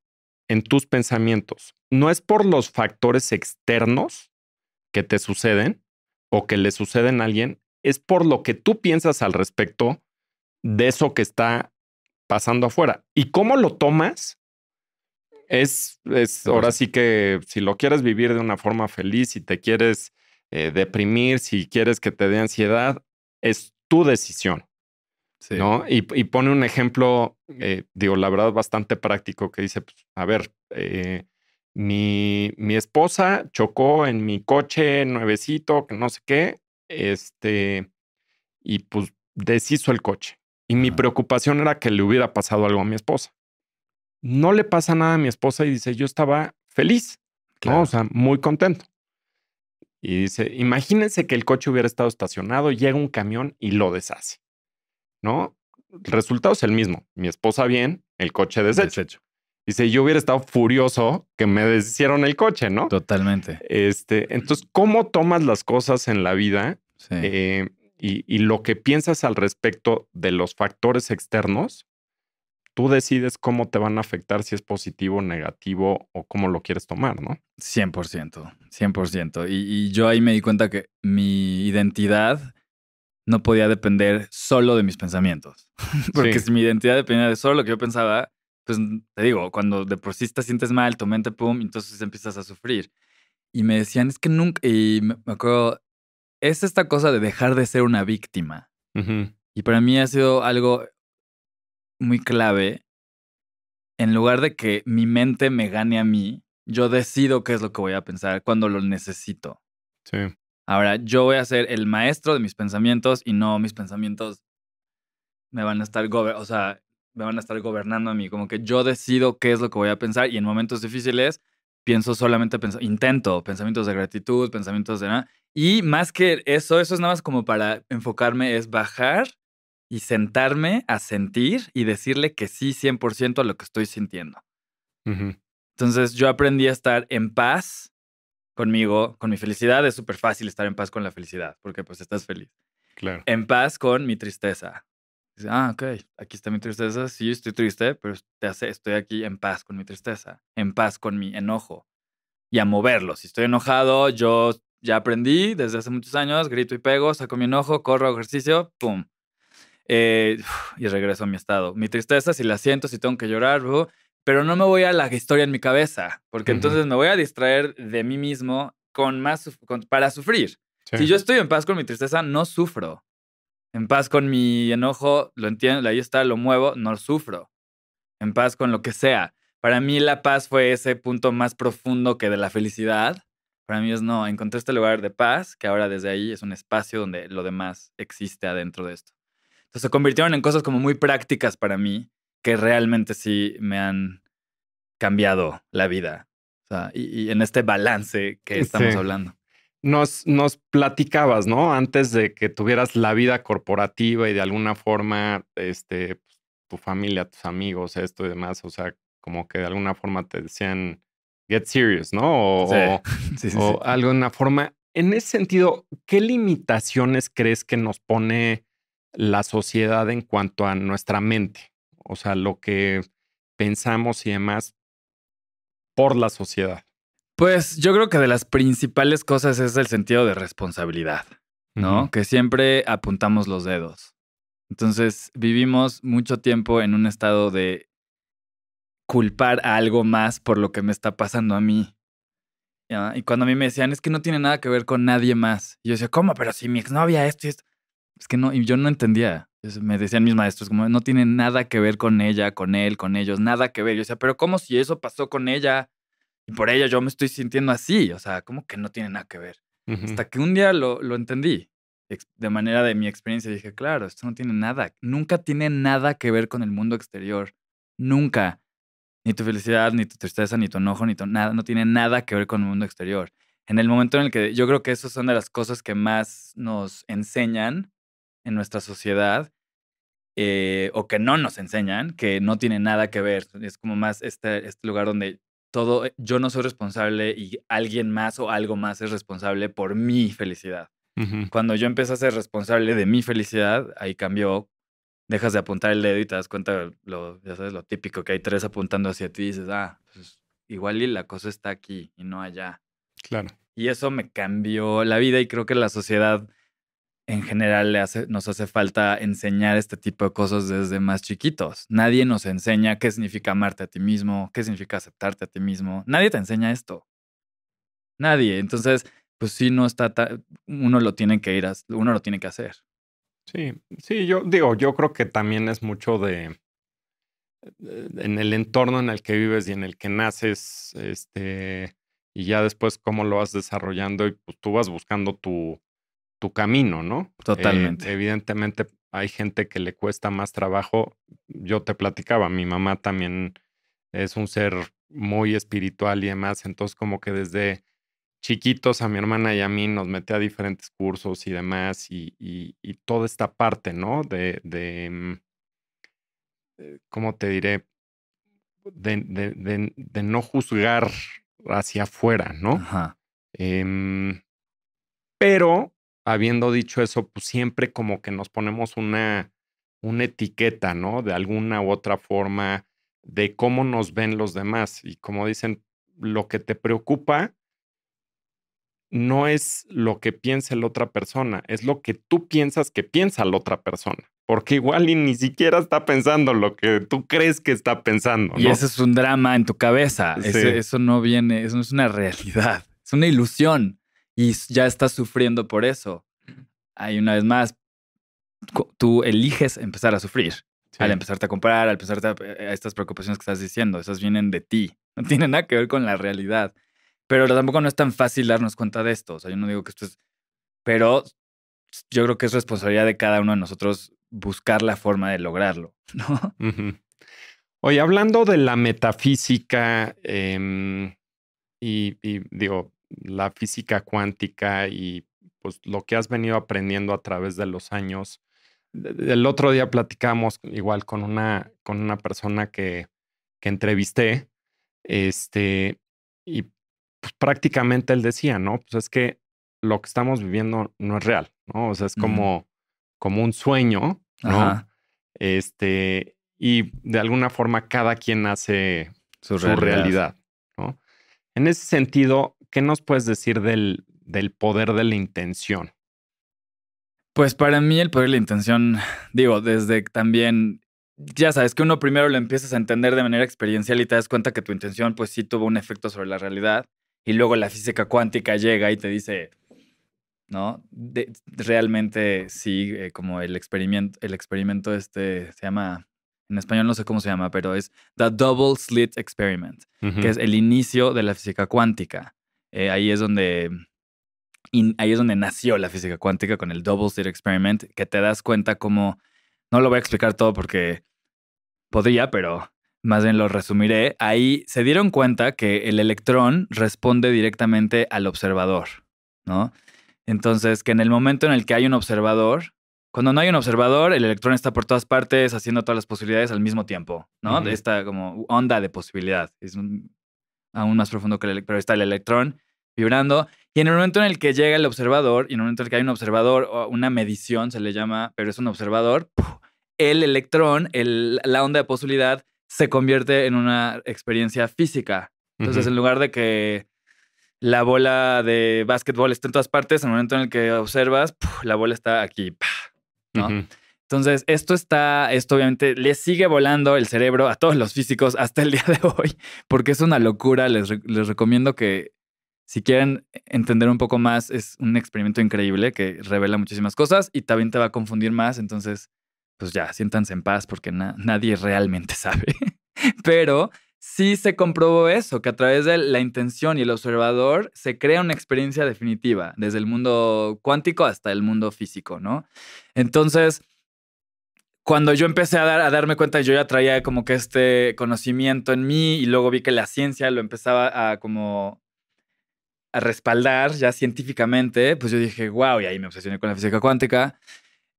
en tus pensamientos. No es por los factores externos que te suceden o que le suceden a alguien es por lo que tú piensas al respecto de eso que está pasando afuera. Y cómo lo tomas es, es ahora sí que si lo quieres vivir de una forma feliz, si te quieres eh, deprimir, si quieres que te dé ansiedad, es tu decisión. Y, pone un ejemplo, eh, digo, la verdad, bastante práctico que dice, pues, a ver, eh, mi, mi esposa chocó en mi coche nuevecito, que no sé qué, este, y pues deshizo el coche. Y mi preocupación era que le hubiera pasado algo a mi esposa. No le pasa nada a mi esposa y dice, yo estaba feliz, ¿no? o sea, muy contento. Y dice, imagínense que el coche hubiera estado estacionado, llega un camión y lo deshace, ¿no? El resultado es el mismo, mi esposa bien, el coche deshecho. Dice, yo hubiera estado furioso que me deshicieron el coche, ¿no? Totalmente. Este, entonces, ¿cómo tomas las cosas en la vida eh, y, lo que piensas al respecto de los factores externos? Tú decides cómo te van a afectar, si es positivo, negativo o cómo lo quieres tomar, ¿no? 100%, 100%. Y, y yo ahí me di cuenta que mi identidad no podía depender solo de mis pensamientos. Porque si mi identidad dependía de solo lo que yo pensaba, pues, te digo, cuando de por sí te sientes mal, tu mente, pum, entonces empiezas a sufrir. Y me decían, es que nunca, y me acuerdo, es esta cosa de dejar de ser una víctima. Y para mí ha sido algo muy clave. En lugar de que mi mente me gane a mí, yo decido qué es lo que voy a pensar cuando lo necesito. Sí. Ahora, yo voy a ser el maestro de mis pensamientos y no mis pensamientos me van a estar gobernando, o sea, me van a estar gobernando a mí, como que yo decido qué es lo que voy a pensar y en momentos difíciles pienso solamente, intento pensamientos de gratitud, pensamientos de nada. Y más que eso, eso es nada más como para enfocarme, es bajar y sentarme a sentir y decirle que sí 100% a lo que estoy sintiendo. Entonces yo aprendí a estar en paz conmigo, con mi felicidad. Es súper fácil estar en paz con la felicidad, porque pues estás feliz. Claro. En paz con mi tristeza, Ah, ok, aquí está mi tristeza, sí, estoy triste, pero te hace, estoy aquí en paz con mi tristeza, en paz con mi enojo. Y a moverlo. Si estoy enojado, yo ya aprendí desde hace muchos años, grito y pego, saco mi enojo, corro, ejercicio, ¡pum! Eh, y regreso a mi estado. Mi tristeza, si la siento, si tengo que llorar, uh, pero no me voy a la historia en mi cabeza, porque entonces me voy a distraer de mí mismo con más, para sufrir. Si yo estoy en paz con mi tristeza, no sufro. En paz con mi enojo, lo entiendo, ahí está, lo muevo, no sufro. En paz con lo que sea. Para mí la paz fue ese punto más profundo que de la felicidad. Para mí es no, encontré este lugar de paz que ahora desde ahí es un espacio donde lo demás existe adentro de esto. Entonces se convirtieron en cosas como muy prácticas para mí que realmente sí me han cambiado la vida. O sea, y, en este balance que estamos hablando nos, nos platicabas, ¿no? Antes de que tuvieras la vida corporativa y de alguna forma, este, pues, tu familia, tus amigos, esto y demás, o sea, como que de alguna forma te decían, get serious, ¿no? O, o alguna forma. En ese sentido, ¿qué limitaciones crees que nos pone la sociedad en cuanto a nuestra mente? O sea, lo que pensamos y demás por la sociedad. Pues yo creo que de las principales cosas es el sentido de responsabilidad, ¿no? Que siempre apuntamos los dedos. Entonces vivimos mucho tiempo en un estado de culpar a algo más por lo que me está pasando a mí. Y cuando a mí me decían, es que no tiene nada que ver con nadie más. yo decía, ¿cómo? Pero si mi exnovia esto y esto. Es que no, y yo no entendía. Me decían mis maestros, como, no tiene nada que ver con ella, con él, con ellos, nada que ver. Yo decía, pero ¿cómo si eso pasó con ella? por ello yo me estoy sintiendo así, o sea, como que no tiene nada que ver. Hasta que un día lo, entendí de manera de mi experiencia dije, claro, esto no tiene nada, nunca tiene nada que ver con el mundo exterior, nunca. Ni tu felicidad, ni tu tristeza, ni tu enojo, ni tu nada, no tiene nada que ver con el mundo exterior. En el momento en el que yo creo que esas son de las cosas que más nos enseñan en nuestra sociedad, eh, o que no nos enseñan, que no tiene nada que ver. Es como más este, este lugar donde todo, eh, yo no soy responsable y alguien más o algo más es responsable por mi felicidad. Cuando yo empecé a ser responsable de mi felicidad, ahí cambió. Dejas de apuntar el dedo y te das cuenta, lo, ya sabes, lo típico que hay tres apuntando hacia ti y dices, ah, pues igual y la cosa está aquí y no allá. Claro. Y eso me cambió la vida y creo que la sociedad en general le hace, nos hace falta enseñar este tipo de cosas desde más chiquitos. Nadie nos enseña qué significa amarte a ti mismo, qué significa aceptarte a ti mismo. Nadie te enseña esto. Nadie. Entonces, pues sí, no está, uno lo tiene que ir, uno lo tiene que hacer. Sí, sí, yo digo, yo creo que también es mucho de, eh, en el entorno en el que vives y en el que naces, este, y ya después cómo lo vas desarrollando y pues tú vas buscando tu, tu camino, ¿no? Eh, Totalmente. evidentemente hay gente que le cuesta más trabajo. Yo te platicaba, mi mamá también es un ser muy espiritual y demás, entonces como que desde chiquitos a mi hermana y a mí nos metía a diferentes cursos y demás y, toda esta parte, ¿no? De, de, mm, eh, ¿cómo te diré? De, no juzgar hacia afuera, ¿no? Ajá. Em, pero habiendo dicho eso, pues siempre como que nos ponemos una, una etiqueta, ¿no? De alguna u otra forma, de cómo nos ven los demás. Y como dicen, lo que te preocupa no es lo que piensa la otra persona, es lo que tú piensas que piensa la otra persona. Porque igual ni siquiera está pensando lo que tú crees que está pensando. Y ese es un drama en tu cabeza. eso no viene, eso no es una realidad, es una ilusión y ya estás sufriendo por eso. Ahí una vez más, tú eliges empezar a sufrir. Al empezarte a comprar, al empezarte eh, a, estas preocupaciones que estás diciendo, esas vienen de ti, no tienen nada que ver con la realidad. Pero tampoco no es tan fácil darnos cuenta de esto. O sea, yo no digo que esto es. Pero yo creo que es responsabilidad de cada uno de nosotros buscar la forma de lograrlo, ¿no? Oye, hablando de la metafísica, em, y, digo, la física cuántica y pues lo que has venido aprendiendo a través de los años. El otro día platicamos igual con una, con una persona que, que entrevisté, este, y pues, prácticamente él decía, ¿no? Pues es que lo que estamos viviendo no es real, ¿no? O sea, es como, como un sueño, ¿no? Este, y de alguna forma cada quien hace su, realidad. realidad, ¿no? En ese sentido, ¿qué nos puedes decir del, poder de la intención? Pues para mí el poder de la intención, digo, desde también, ya sabes que uno primero lo empiezas a entender de manera experiencial y te das cuenta que tu intención pues sí tuvo un efecto sobre la realidad y luego la física cuántica llega y te dice, ¿no? realmente sí, eh, como el experimento, el experimento este se llama, en español no sé cómo se llama, pero es The Double Slit Experiment, que es el inicio de la física cuántica. Eh, ahí es donde ahí es donde nació la física cuántica con el Double Slit Experiment, que te das cuenta como, no lo voy a explicar todo porque podría, pero más bien lo resumiré, ahí se dieron cuenta que el electrón responde directamente al observador, ¿no? Entonces, que en el momento en el que hay un observador, cuando no hay un observador, el electrón está por todas partes haciendo todas las posibilidades al mismo tiempo, ¿no? de Esta como onda de posibilidad. Es un aún más profundo que el electrón, pero está el electrón vibrando. Y en el momento en el que llega el observador, y en el momento en el que hay un observador o una medición, se le llama, pero es un observador, el electrón, la onda de posibilidad, se convierte en una experiencia física. Entonces, en lugar de que la bola de básquetbol esté en todas partes, en el momento en el que observas, la bola está aquí. ¿no? Entonces, esto está, esto obviamente le sigue volando el cerebro a todos los físicos hasta el día de hoy, porque es una locura. Les, recomiendo que si quieren entender un poco más, es un experimento increíble que revela muchísimas cosas y también te va a confundir más. Entonces, pues ya, siéntanse en paz porque nadie realmente sabe. Pero sí se comprobó eso, que a través de la intención y el observador se crea una experiencia definitiva, desde el mundo cuántico hasta el mundo físico, ¿no? Entonces, cuando yo empecé a, a darme cuenta, yo ya traía como que este conocimiento en mí y luego vi que la ciencia lo empezaba a como a respaldar ya científicamente, pues yo dije, wow, y ahí me obsesioné con la física cuántica.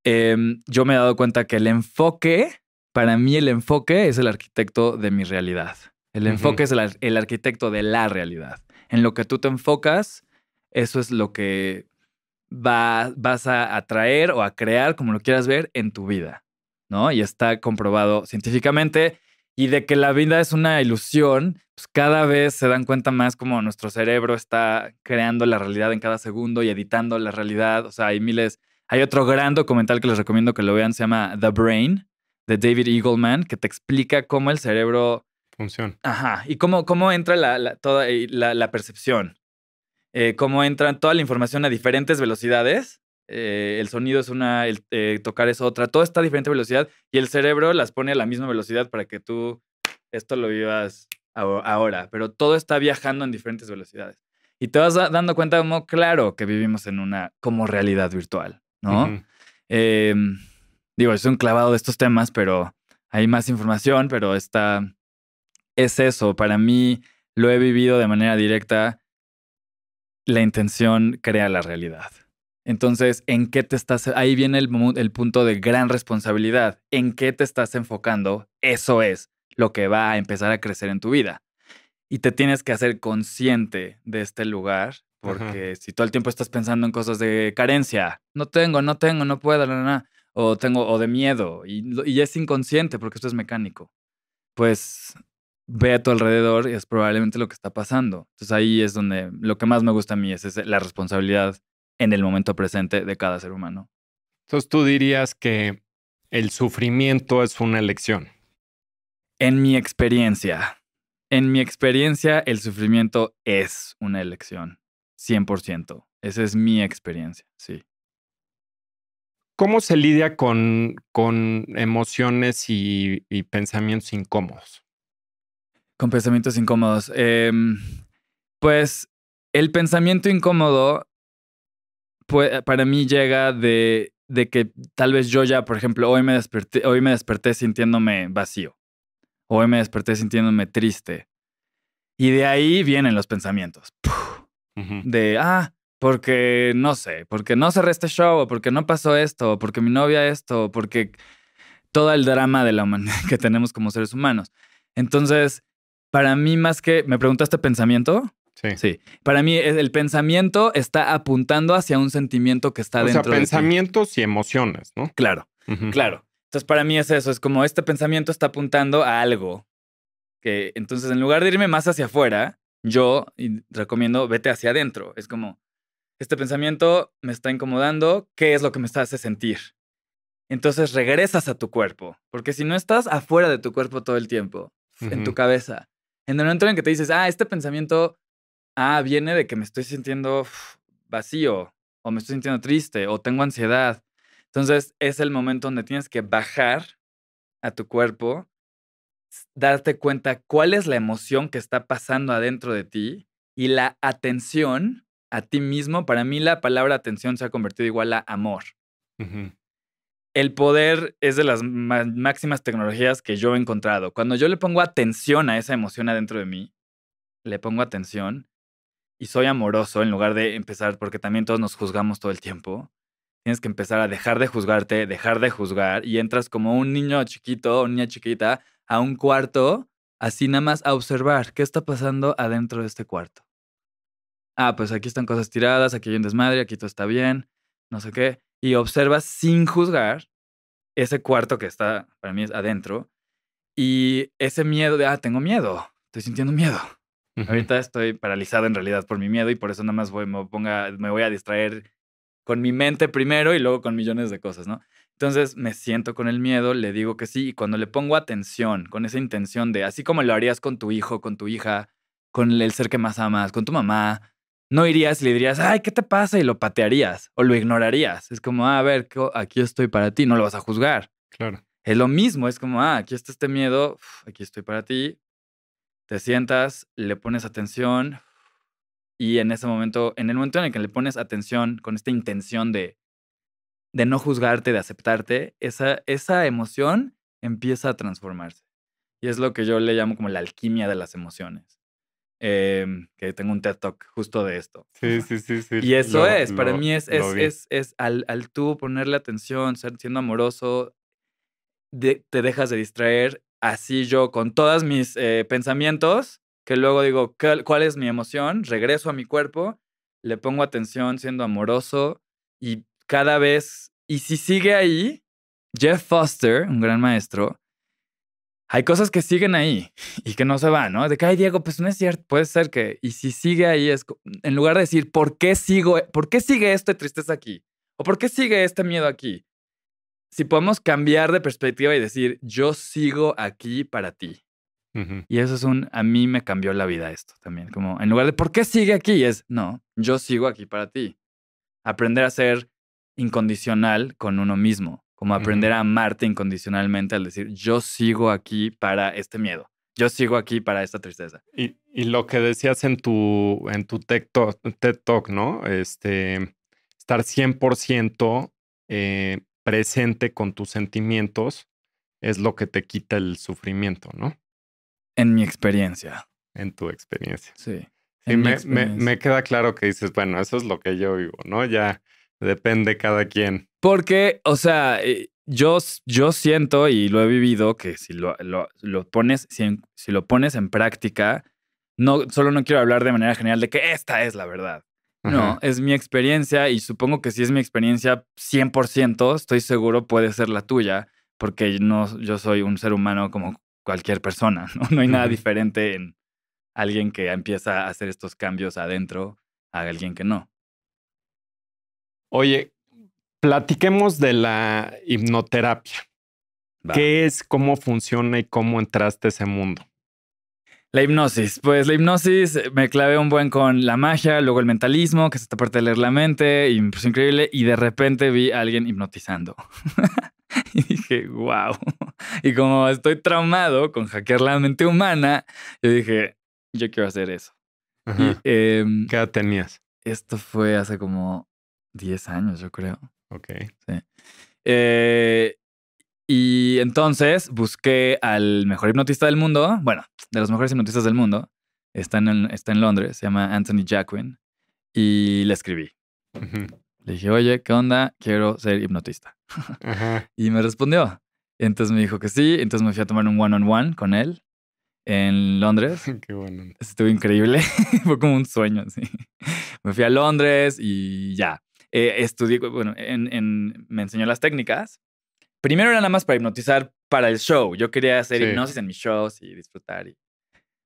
Em, yo me he dado cuenta que el enfoque, para mí el enfoque es el arquitecto de mi realidad. El enfoque es el, arquitecto de la realidad. En lo que tú te enfocas, eso es lo que vas a atraer o a crear, como lo quieras ver, en tu vida. Y está comprobado científicamente. Y de que la vida es una ilusión, pues cada vez se dan cuenta más como nuestro cerebro está creando la realidad en cada segundo y editando la realidad. O sea, hay miles. Hay otro gran documental que les recomiendo que lo vean, se llama The Brain, de David Eagleman, que te explica cómo el cerebro funciona. Ajá, y cómo, entra la, eh, percepción, eh, cómo entra toda la información a diferentes velocidades eh, el sonido es una, el, eh, tocar es otra, todo está a diferente velocidad y el cerebro las pone a la misma velocidad para que tú esto lo vivas ahora, pero todo está viajando en diferentes velocidades. Y te vas dando cuenta como, claro, que vivimos en una como realidad virtual, ¿no? Em, digo, es un clavado de estos temas, pero hay más información, pero está, es eso, para mí lo he vivido de manera directa, la intención crea la realidad. Entonces, ¿en qué te estás? Ahí viene el, punto de gran responsabilidad. ¿En qué te estás enfocando? Eso es lo que va a empezar a crecer en tu vida. Y te tienes que hacer consciente de este lugar, porque si todo el tiempo estás pensando en cosas de carencia, no tengo, no tengo, no puedo, no, no, o tengo, o de miedo, y, y es inconsciente porque esto es mecánico, pues ve a tu alrededor y es probablemente lo que está pasando. Entonces ahí es donde lo que más me gusta a mí es, es la responsabilidad en el momento presente de cada ser humano. Entonces tú dirías que el sufrimiento es una elección. En mi experiencia, en mi experiencia el sufrimiento es una elección, 100%. Esa es mi experiencia, sí. ¿Cómo se lidia con, con emociones y, pensamientos incómodos? Con pensamientos incómodos. Em, pues el pensamiento incómodo eh, para mí llega de, que tal vez yo ya, por ejemplo, hoy me, desperté, hoy me desperté sintiéndome vacío. Hoy me desperté sintiéndome triste. Y de ahí vienen los pensamientos. De, ah, porque no sé, porque no cerré este show, o porque no pasó esto, porque mi novia esto, porque todo el drama de la humanidad que tenemos como seres humanos. Entonces, para mí más que, ¿me preguntaste pensamiento? Sí. sí. Para mí el pensamiento está apuntando hacia un sentimiento que está dentro o sea, pensamientos y emociones, ¿no? Claro, claro. Entonces para mí es eso, es como este pensamiento está apuntando a algo. Que entonces en lugar de irme más hacia afuera, yo recomiendo vete hacia adentro. Es como este pensamiento me está incomodando, ¿qué es lo que me está hace sentir? Entonces regresas a tu cuerpo, porque si no estás afuera de tu cuerpo todo el tiempo, en tu cabeza, en el momento en que te dices, ah, este pensamiento ah, viene de que me estoy sintiendo vacío o me estoy sintiendo triste o tengo ansiedad. Entonces es el momento donde tienes que bajar a tu cuerpo, darte cuenta cuál es la emoción que está pasando adentro de ti y la atención a ti mismo. Para mí la palabra atención se ha convertido igual a amor. El poder es de las máximas tecnologías que yo he encontrado. Cuando yo le pongo atención a esa emoción adentro de mí, le pongo atención, y soy amoroso en lugar de empezar, porque también todos nos juzgamos todo el tiempo. Tienes que empezar a dejar de juzgarte, dejar de juzgar y entras como un niño chiquito o niña chiquita a un cuarto, así nada más a observar qué está pasando adentro de este cuarto. Ah, pues aquí están cosas tiradas, aquí hay un desmadre, aquí todo está bien, no sé qué. Y observas sin juzgar ese cuarto que está, para mí adentro, y ese miedo de, ah, tengo miedo, estoy sintiendo miedo Ahorita estoy paralizado en realidad por mi miedo y por eso nada más voy, me, ponga, me voy a distraer con mi mente primero y luego con millones de cosas, ¿no? Entonces me siento con el miedo, le digo que sí y cuando le pongo atención, con esa intención de, así como lo harías con tu hijo, con tu hija, con el ser que más amas, con tu mamá, no irías y le dirías, ay, ¿qué te pasa? Y lo patearías o lo ignorarías. Es como, ah, a ver, aquí estoy para ti, no lo vas a juzgar. Claro. Es lo mismo, es como, ah, aquí está este miedo, aquí estoy para ti, te sientas, le pones atención y en ese momento, en el momento en el que le pones atención con esta intención de, de no juzgarte, de aceptarte, esa, esa emoción empieza a transformarse. Y es lo que yo le llamo como la alquimia de las emociones. Em, que tengo un TED Talk justo de esto. Sí, sí, sí, sí. Y eso es, para mí es, es, es, al, al, tú ponerle atención, ser, siendo amoroso, te dejas de distraer así yo con todos mis eh, pensamientos, que luego digo, ¿cuál es mi emoción? Regreso a mi cuerpo, le pongo atención siendo amoroso y cada vez, y si sigue ahí, Jeff Foster, un gran maestro, hay cosas que siguen ahí y que no se van, ¿no? De que, ay, Diego, pues no es cierto, puede ser que, y si sigue ahí, es, en lugar de decir, ¿por qué sigo, por qué sigue esta tristeza aquí? ¿O por qué sigue este miedo aquí? si podemos cambiar de perspectiva y decir, yo sigo aquí para ti. Y eso es un, a mí me cambió la vida esto también, como en lugar de, ¿por qué sigue aquí? Es, no, yo sigo aquí para ti. Aprender a ser incondicional con uno mismo, como aprender a amarte incondicionalmente al decir, yo sigo aquí para este miedo, yo sigo aquí para esta tristeza. Y, y lo que decías en tu, en tu TED Talk, ¿no? Este, estar 100% eh, presente con tus sentimientos es lo que te quita el sufrimiento, ¿no? En mi experiencia. En tu experiencia. Sí. Y me, queda claro que dices, bueno, eso es lo que yo vivo, ¿no? Ya depende cada quien. Porque, o sea, eh, yo, yo siento y lo he vivido que si lo, lo, pones, si lo pones en práctica, no, solo no quiero hablar de manera general de que esta es la verdad. No, es mi experiencia y supongo que si es mi experiencia 100%, estoy seguro puede ser la tuya, porque no, yo soy un ser humano como cualquier persona, ¿no? hay nada diferente en alguien que empieza a hacer estos cambios adentro a alguien que no. Oye, platiquemos de la hipnoterapia. ¿Qué es, cómo funciona y cómo entraste a ese mundo? La hipnosis. Pues la hipnosis me clavé un buen con la magia, luego el mentalismo, que es esta parte de leer la mente, y me pues increíble. Y de repente vi a alguien hipnotizando. y dije, wow. Y como estoy traumado con hackear la mente humana, yo dije, yo quiero hacer eso. Em, ¿Qué edad tenías? Esto fue hace como 10 años, yo creo. Ok. Sí. Eh, y entonces busqué al mejor hipnotista del mundo, bueno, de los mejores hipnotistas del mundo. Está en, está en Londres, se llama Anthony Jacquin. Y le escribí. Le dije, oye, ¿qué onda? Quiero ser hipnotista. y me respondió. Entonces me dijo que sí. Entonces me fui a tomar un one-on-one con él en Londres. Qué bueno. Estuvo increíble. Fue como un sueño, Me fui a Londres y ya. Eh, estudié, bueno, en, me enseñó las técnicas Primero era nada más para hipnotizar para el show. Yo quería hacer hipnosis en mis shows y disfrutar y,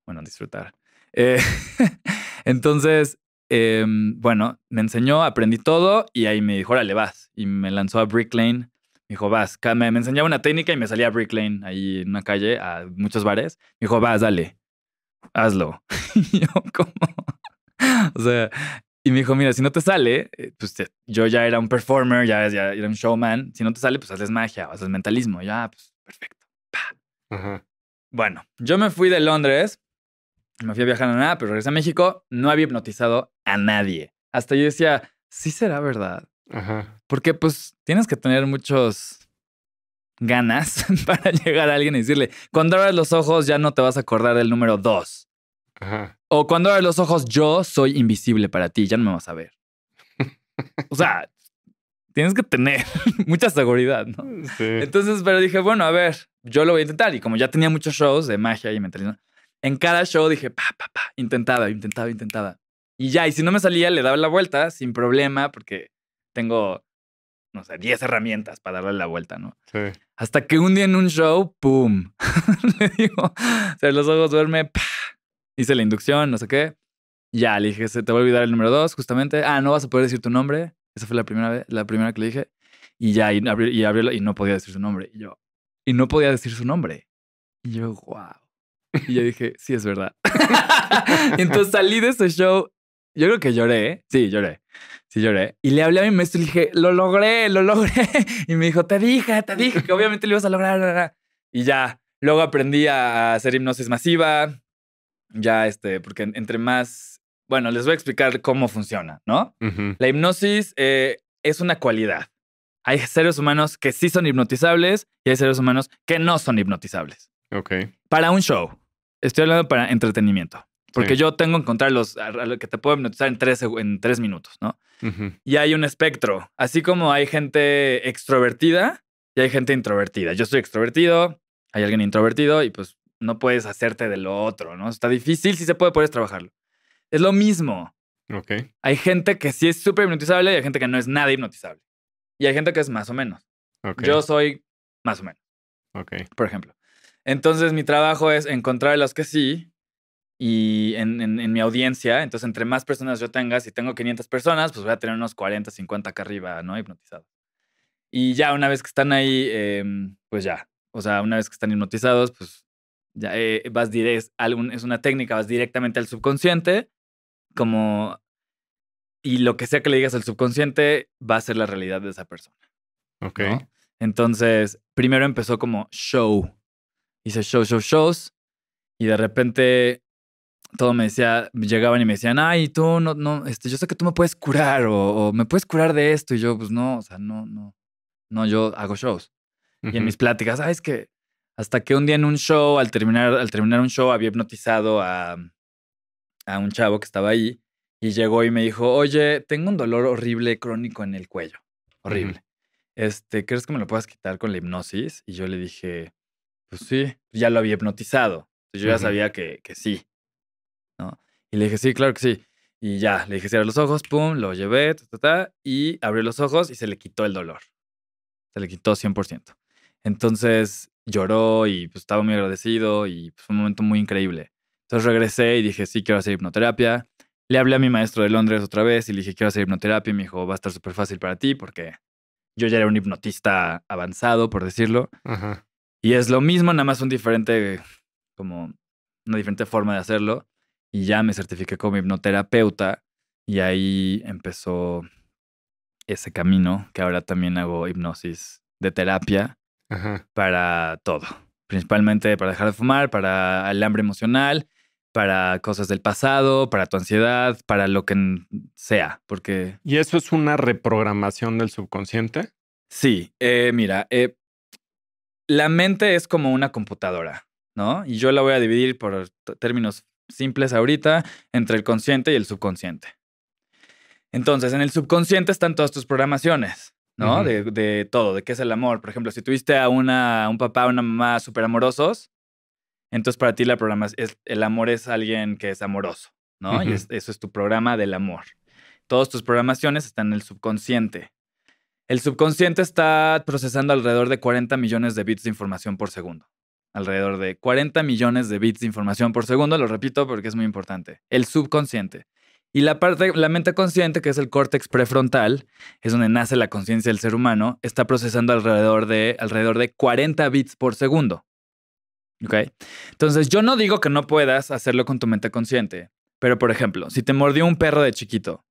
bueno, disfrutar. Eh, entonces, em, bueno, me enseñó, aprendí todo y ahí me dijo, órale, vas. Y me lanzó a Brick Lane. Me dijo, vas. Me, enseñaba una técnica y me salía a Brick Lane, ahí en una calle, a muchos bares. Me dijo, vas, dale, hazlo. y yo, como... o sea, y me dijo, mira, si no te sale, eh, pues yo ya era un performer, ya, ya, era un showman. Si no te sale, pues haces magia, haces mentalismo. Ya, pues perfecto. Bueno, yo me fui de Londres, me fui a viajar a nada, pero regresé a México, no había hipnotizado a nadie. Hasta yo decía, sí será verdad. Porque pues tienes que tener muchos ganas para llegar a alguien y decirle, cuando abras los ojos ya no te vas a acordar del número dos. O cuando abres los ojos, yo soy invisible para ti, ya no me vas a ver. o sea, tienes que tener mucha seguridad, ¿no? Sí. Entonces, pero dije, bueno, a ver, yo lo voy a intentar. Y como ya tenía muchos shows de magia y mentalidad, en cada show dije, pa, pa, pa, intentaba, intentaba, intentaba. Y ya, y si no me salía, le daba la vuelta sin problema, porque tengo, no sé, 10 herramientas para darle la vuelta, ¿no? Sí. Hasta que un día en un show, ¡pum! le digo, o los ojos duerme, pa hice la inducción, no sé qué. Ya, le dije, se te va a olvidar el número dos, justamente. Ah, no vas a poder decir tu nombre. Esa fue la primera vez, la primera que le dije. Y ya, y abrió, y, y no podía decir su nombre. Y yo, y no podía decir su nombre. Y yo, wow. Y yo dije, sí, es verdad. y entonces salí de ese show. Yo creo que lloré. ¿eh? Sí, lloré. Sí, lloré. Y le hablé a mi maestro y le dije, lo logré, lo logré. Y me dijo, te dije, te dije que obviamente lo ibas a lograr. Y ya. Luego aprendí a hacer hipnosis masiva ya este, porque entre más, bueno, les voy a explicar cómo funciona, ¿no? La hipnosis eh, es una cualidad. Hay seres humanos que sí son hipnotizables y hay seres humanos que no son hipnotizables. Ok. Para un show. Estoy hablando para entretenimiento. Porque yo tengo que encontrar los a, que te puedo hipnotizar en tres, en tres minutos, ¿no? Y hay un espectro. Así como hay gente extrovertida y hay gente introvertida. Yo soy extrovertido, hay alguien introvertido y pues no puedes hacerte de lo otro, ¿no? Está difícil, Si se puede, puedes trabajarlo. Es lo mismo. Ok. Hay gente que sí es súper hipnotizable y hay gente que no es nada hipnotizable. Y hay gente que es más o menos. Okay. Yo soy más o menos. Ok. Por ejemplo. Entonces, mi trabajo es encontrar a los que sí y en, mi audiencia. Entonces, entre más personas yo tenga, si tengo 500 personas, pues voy a tener unos 40, 50 acá arriba, ¿no? Hipnotizados. Y ya una vez que están ahí, em, pues ya. O sea, una vez que están hipnotizados, pues ya, eh, vas es una técnica, vas directamente al subconsciente, como... Y lo que sea que le digas al subconsciente va a ser la realidad de esa persona. Ok. Entonces, primero empezó como show. Hice show, show, shows. Y de repente todo me decía, llegaban y me decían, ay, tú no, no, este, yo sé que tú me puedes curar o, me puedes curar de esto. Y yo, pues no, o sea, no, no, no, yo hago shows. Y en mis pláticas, ay, ah, es que hasta que un día en un show, al terminar, al terminar un show, había hipnotizado mm, a, un chavo que estaba ahí y llegó y me dijo, oye, tengo un dolor horrible crónico en el cuello, horrible. Este, ¿crees que me lo puedas quitar con la hipnosis? Y yo le dije, pues sí, ya lo había hipnotizado. Pues yo ya sabía que, sí. ¿no? Y le dije, sí, claro que sí. Y ya, le dije, cierra los ojos, pum, lo llevé, ta, y abrió los ojos y se le quitó el dolor. Se le quitó 100%. Entonces, lloró y pues, estaba muy agradecido y pues, fue un momento muy increíble. Entonces regresé y dije, sí, quiero hacer hipnoterapia. Le hablé a mi maestro de Londres otra vez y le dije, quiero hacer hipnoterapia. Y me dijo, va a estar súper fácil para ti porque yo ya era un hipnotista avanzado, por decirlo. Y es lo mismo, nada más un diferente, como una diferente forma de hacerlo. Y ya me certifiqué como hipnoterapeuta y ahí empezó ese camino que ahora también hago hipnosis de terapia para todo. Principalmente para dejar de fumar, para el hambre emocional, para cosas del pasado, para tu ansiedad, para lo que sea, porque... ¿Y eso es una reprogramación del subconsciente? Sí, eh, mira, eh, la mente es como una computadora, ¿no? Y yo la voy a dividir por términos simples ahorita entre el consciente y el subconsciente. Entonces, en el subconsciente están todas tus programaciones. ¿no? de, todo, de qué es el amor. Por ejemplo, si tuviste a una, un papá, una mamá súper amorosos, entonces para ti es, el amor es alguien que es amoroso, ¿no? Y eso es tu programa del amor. Todas tus programaciones están en el subconsciente. El subconsciente está procesando alrededor de 40 millones de bits de información por segundo. Alrededor de 40 millones de bits de información por segundo, lo repito porque es muy importante. El subconsciente. Y la parte, la mente consciente, que es el córtex prefrontal, es donde nace la conciencia del ser humano, está procesando alrededor de, alrededor de 40 bits por segundo. ¿Ok? Entonces, yo no digo que no puedas hacerlo con tu mente consciente, pero por ejemplo, si te mordió un perro de chiquito,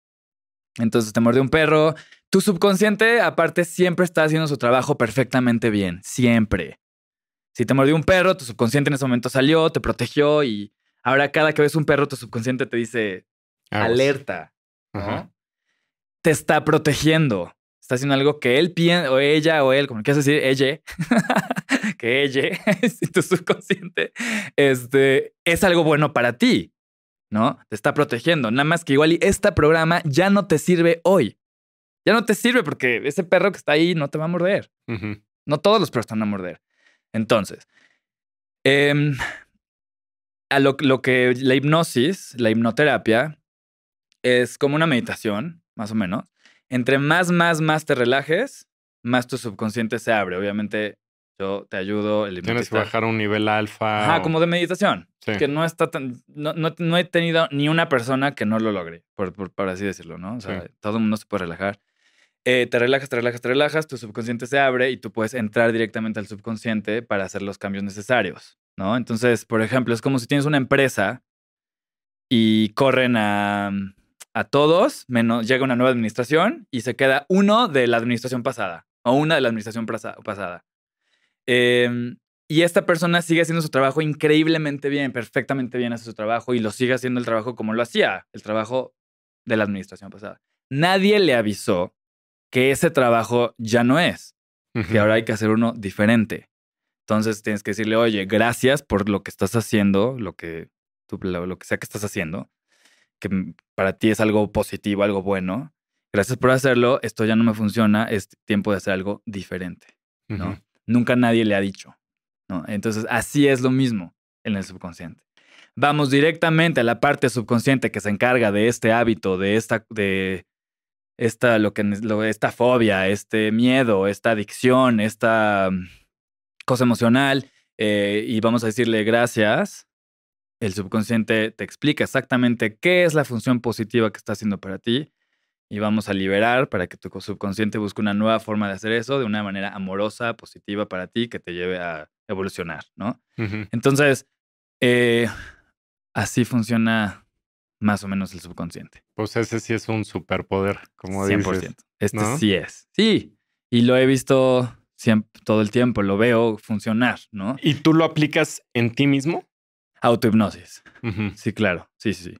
entonces te mordió un perro, tu subconsciente aparte siempre está haciendo su trabajo perfectamente bien, siempre. Si te mordió un perro, tu subconsciente en ese momento salió, te protegió y ahora cada que ves un perro, tu subconsciente te dice, alerta. Te está protegiendo. Está haciendo algo que él piensa, o ella o él, como quieras decir, ella, que ella, si tu subconsciente, este, es algo bueno para ti, ¿no? Te está protegiendo. Nada más que igual y este programa ya no te sirve hoy. Ya no te sirve porque ese perro que está ahí no te va a morder. No todos los perros están a morder. Entonces, em, a lo, que la hipnosis, la hipnoterapia, es como una meditación, más o menos. Entre más, más, más te relajes, más tu subconsciente se abre. Obviamente, yo te ayudo. El Tienes que bajar un nivel alfa. Ajá, como de meditación. Que no está No, he tenido ni una persona que no lo logre, por, por, así decirlo, ¿no? O sea, todo el mundo se puede relajar. Eh, te relajas, te relajas, te relajas, tu subconsciente se abre y tú puedes entrar directamente al subconsciente para hacer los cambios necesarios, ¿no? Entonces, por ejemplo, es como si tienes una empresa y corren a a todos, menos llega una nueva administración y se queda uno de la administración pasada o una de la administración pasada. Em, y esta persona sigue haciendo su trabajo increíblemente bien, perfectamente bien hace su trabajo y lo sigue haciendo el trabajo como lo hacía, el trabajo de la administración pasada. Nadie le avisó que ese trabajo ya no es, que ahora hay que hacer uno diferente. Entonces tienes que decirle, oye, gracias por lo que estás haciendo, lo que, tú, lo que sea que estás haciendo, que mm, para ti es algo positivo, algo bueno. Gracias por hacerlo, esto ya no me funciona, es tiempo de hacer algo diferente, ¿no? Nunca nadie le ha dicho, ¿no? Entonces, así es lo mismo en el subconsciente. Vamos directamente a la parte subconsciente que se encarga de este hábito, de esta, de esta, lo que, esta fobia, este miedo, esta adicción, esta mm, cosa emocional, eh, y vamos a decirle gracias el subconsciente te explica exactamente qué es la función positiva que está haciendo para ti y vamos a liberar para que tu subconsciente busque una nueva forma de hacer eso de una manera amorosa, positiva para ti, que te lleve a evolucionar, ¿no? Entonces, eh, así funciona más o menos el subconsciente. Pues ese sí es un superpoder, como 100%. Este sí es. Sí, y lo he visto todo el tiempo, lo veo funcionar, ¿no? ¿Y tú lo aplicas en ti mismo? Autohipnosis. Sí, claro. Sí, sí, sí.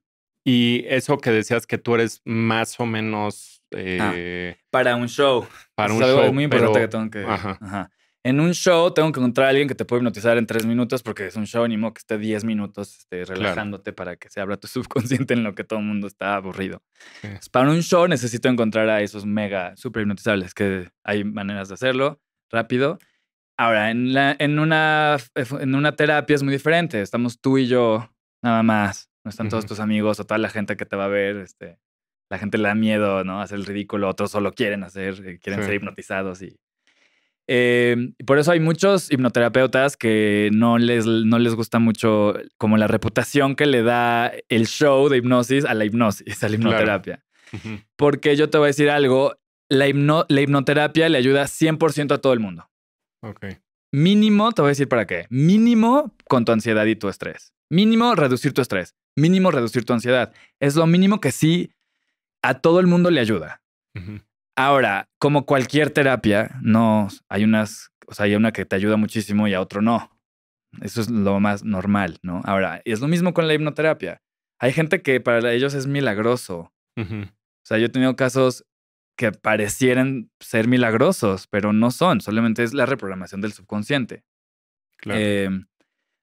Y eso que decías que tú eres más o menos... Ah, eh, para un show. Para es algo muy importante que tengo que... En un show tengo que encontrar a alguien que te pueda hipnotizar en tres minutos porque es un show, ni modo que esté diez minutos este, relajándote para que se abra tu subconsciente en lo que todo el mundo está aburrido. para un show necesito encontrar a esos mega super hipnotizables que hay maneras de hacerlo rápido Ahora, eh, en, una, terapia es muy diferente. Estamos tú y yo nada más. No están todos tus amigos o toda la gente que te va a ver. Este, la gente le da miedo, ¿no? Hacer el ridículo. Otros solo quieren hacer, eh, quieren ser hipnotizados em, y... por eso hay muchos hipnoterapeutas que no les, gusta mucho como la reputación que le da el show de hipnosis a la hipnosis, a la hipnoterapia. Porque yo te voy a decir algo, la hipnoterapia le ayuda 100% a todo el mundo. Ok. Mínimo, te voy a decir para qué. Mínimo con tu ansiedad y tu estrés. Mínimo reducir tu estrés. Mínimo reducir tu ansiedad. Es lo mínimo que sí a todo el mundo le ayuda. Ahora, como cualquier terapia, no hay unas, o sea, hay una que te ayuda muchísimo y a otro no. Eso es lo más normal, ¿no? Ahora, es lo mismo con la hipnoterapia. Hay gente que para ellos es milagroso. O sea, yo he tenido casos que parecieran ser milagrosos, pero no son, solamente es la reprogramación del subconsciente. Claro. Em,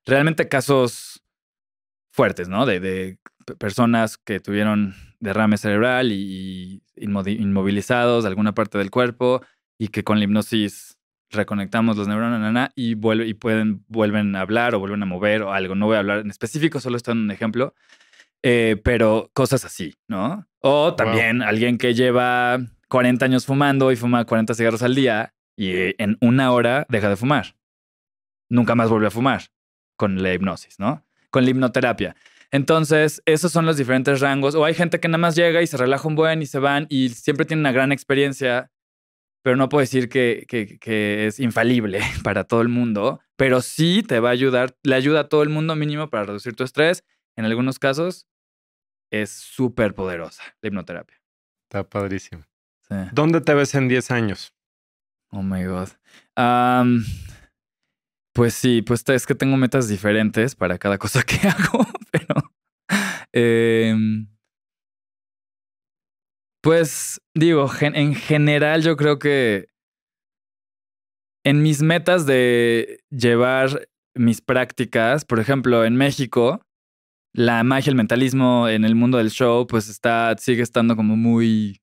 realmente casos fuertes, ¿no? De, personas que tuvieron derrame cerebral y, inmovilizados de alguna parte del cuerpo y que con la hipnosis reconectamos los neuronas y, vuelven y pueden, vuelven a hablar o vuelven a mover o algo. No voy a hablar en específico, solo estoy en un ejemplo, eh, pero cosas así, ¿no? O también alguien que lleva 40 años fumando y fuma 40 cigarros al día y en una hora deja de fumar. Nunca más vuelve a fumar con la hipnosis, ¿no? Con la hipnoterapia. Entonces, esos son los diferentes rangos. O hay gente que nada más llega y se relaja un buen y se van y siempre tiene una gran experiencia, pero no puedo decir que, es infalible para todo el mundo, pero sí te va a ayudar, le ayuda a todo el mundo mínimo para reducir tu estrés. En algunos casos, es súper poderosa la hipnoterapia. Está padrísimo. ¿Dónde te ves en 10 años? Oh my God. pues sí, pues es que tengo metas diferentes para cada cosa que hago, pero. Em, pues digo, en general yo creo que en mis metas de llevar mis prácticas, por ejemplo, en México, la magia, el mentalismo en el mundo del show, pues está, sigue estando como muy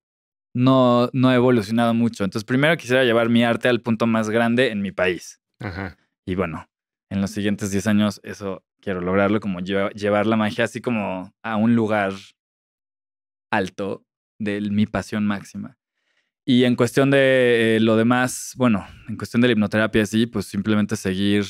no, no he evolucionado mucho. Entonces, primero quisiera llevar mi arte al punto más grande en mi país. Y bueno, en los siguientes 10 años eso quiero lograrlo, como llevar la magia así como a un lugar alto de mi pasión máxima. Y en cuestión de eh, lo demás, bueno, en cuestión de la hipnoterapia, sí, pues simplemente seguir,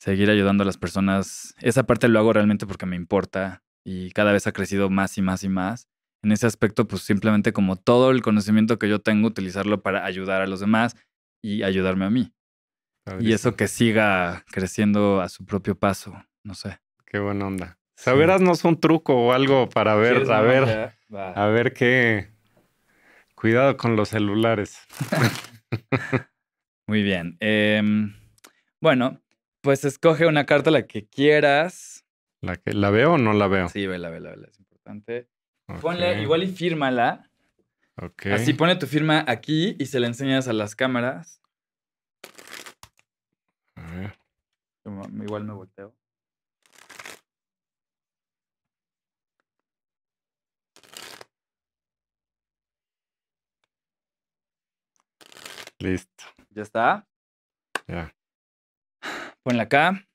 seguir ayudando a las personas. Esa parte lo hago realmente porque me importa y cada vez ha crecido más y más y más en ese aspecto, pues simplemente como todo el conocimiento que yo tengo, utilizarlo para ayudar a los demás y ayudarme a mí. Y eso que siga creciendo a su propio paso, no sé. Qué buena onda. Saberás no es un truco o algo para ver, a ver, a ver qué. Cuidado con los celulares. Muy bien. Em, bueno, pues escoge una carta la que quieras. ¿La, que, ¿La veo o no la veo? Sí, ve, la vela. Es importante. Ponle, igual y fírmala. Okay. Así pone tu firma aquí y se la enseñas a las cámaras. A ver. Igual me volteo. Listo. ¿Ya está? Ya. Ponla acá.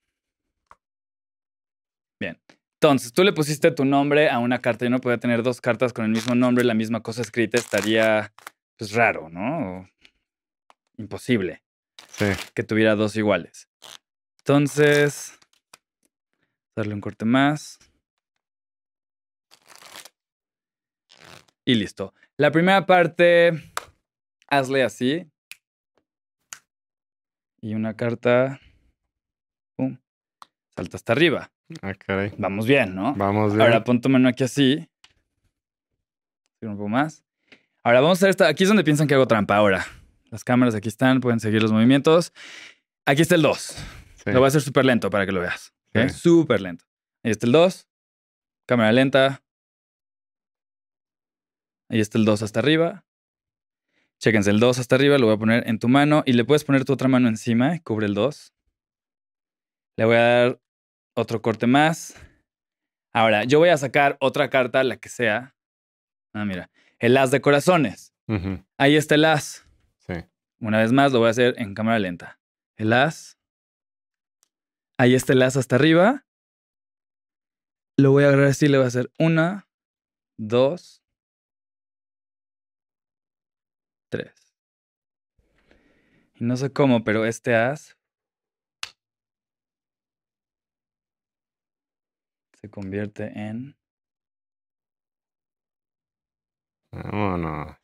Bien. Entonces, tú le pusiste tu nombre a una carta. Yo no podía tener dos cartas con el mismo nombre, la misma cosa escrita. Estaría, pues, raro, ¿no? imposible que tuviera dos iguales. Entonces, darle un corte más. Y listo. La primera parte, hazle así. Y una carta, salta hasta arriba. Ah, vamos bien, ¿no? Vamos bien. Ahora pon tu mano aquí así. Un poco más. Ahora vamos a hacer esta. Aquí es donde piensan que hago trampa. Ahora, las cámaras aquí están, pueden seguir los movimientos. Aquí está el 2. Lo voy a hacer súper lento para que lo veas. Súper lento. Ahí está el 2. Cámara lenta. Ahí está el 2 hasta arriba. Chéquense el 2 hasta arriba, lo voy a poner en tu mano y le puedes poner tu otra mano encima, cubre el 2. Le voy a dar otro corte más. Ahora, yo voy a sacar otra carta, la que sea. Ah, mira. El as de corazones. Ahí está el as. Sí. Una vez más, lo voy a hacer en cámara lenta. El as. Ahí está el as hasta arriba. Lo voy a agarrar así, le voy a hacer una, dos, tres. Y no sé cómo, pero este as se convierte en... Vámonos.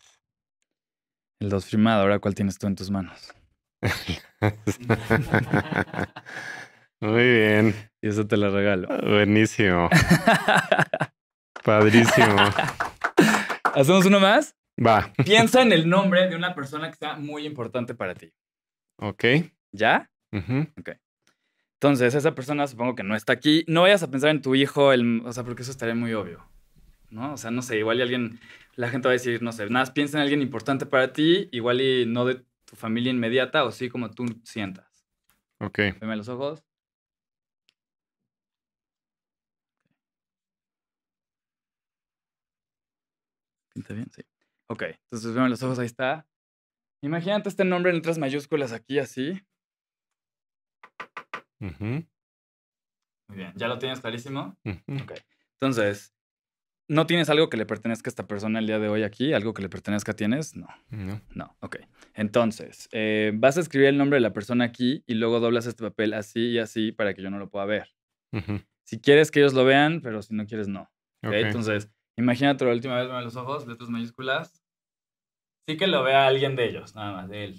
El dos firmado, ahora cuál tienes tú en tus manos. Muy bien. Y eso te lo regalo. Buenísimo. Padrísimo. ¿Hacemos uno más? Va. Piensa en el nombre de una persona que está muy importante para ti. Ok. ¿Ya? Ok. Entonces, esa persona supongo que no está aquí. No vayas a pensar en tu hijo, o sea, porque eso estaría muy obvio. ¿no? O sea, no sé, igual y alguien, la gente va a decir, no sé, nada, piensa en alguien importante para ti, igual y no de tu familia inmediata o sí como tú sientas. Ok. Veme los ojos. ¿Pinta bien? Sí. Ok, entonces veme los ojos, ahí está. Imagínate este nombre en letras mayúsculas aquí, así. Muy bien, ¿ya lo tienes clarísimo? okay. Entonces, ¿no tienes algo que le pertenezca a esta persona el día de hoy aquí? ¿Algo que le pertenezca tienes? No. No. ok. Entonces, eh, vas a escribir el nombre de la persona aquí y luego doblas este papel así y así para que yo no lo pueda ver. Si quieres que ellos lo vean, pero si no quieres, no. Okay? Entonces, imagínate la última vez, me los ojos, letras mayúsculas. Sí que lo vea alguien de ellos, nada más, de él.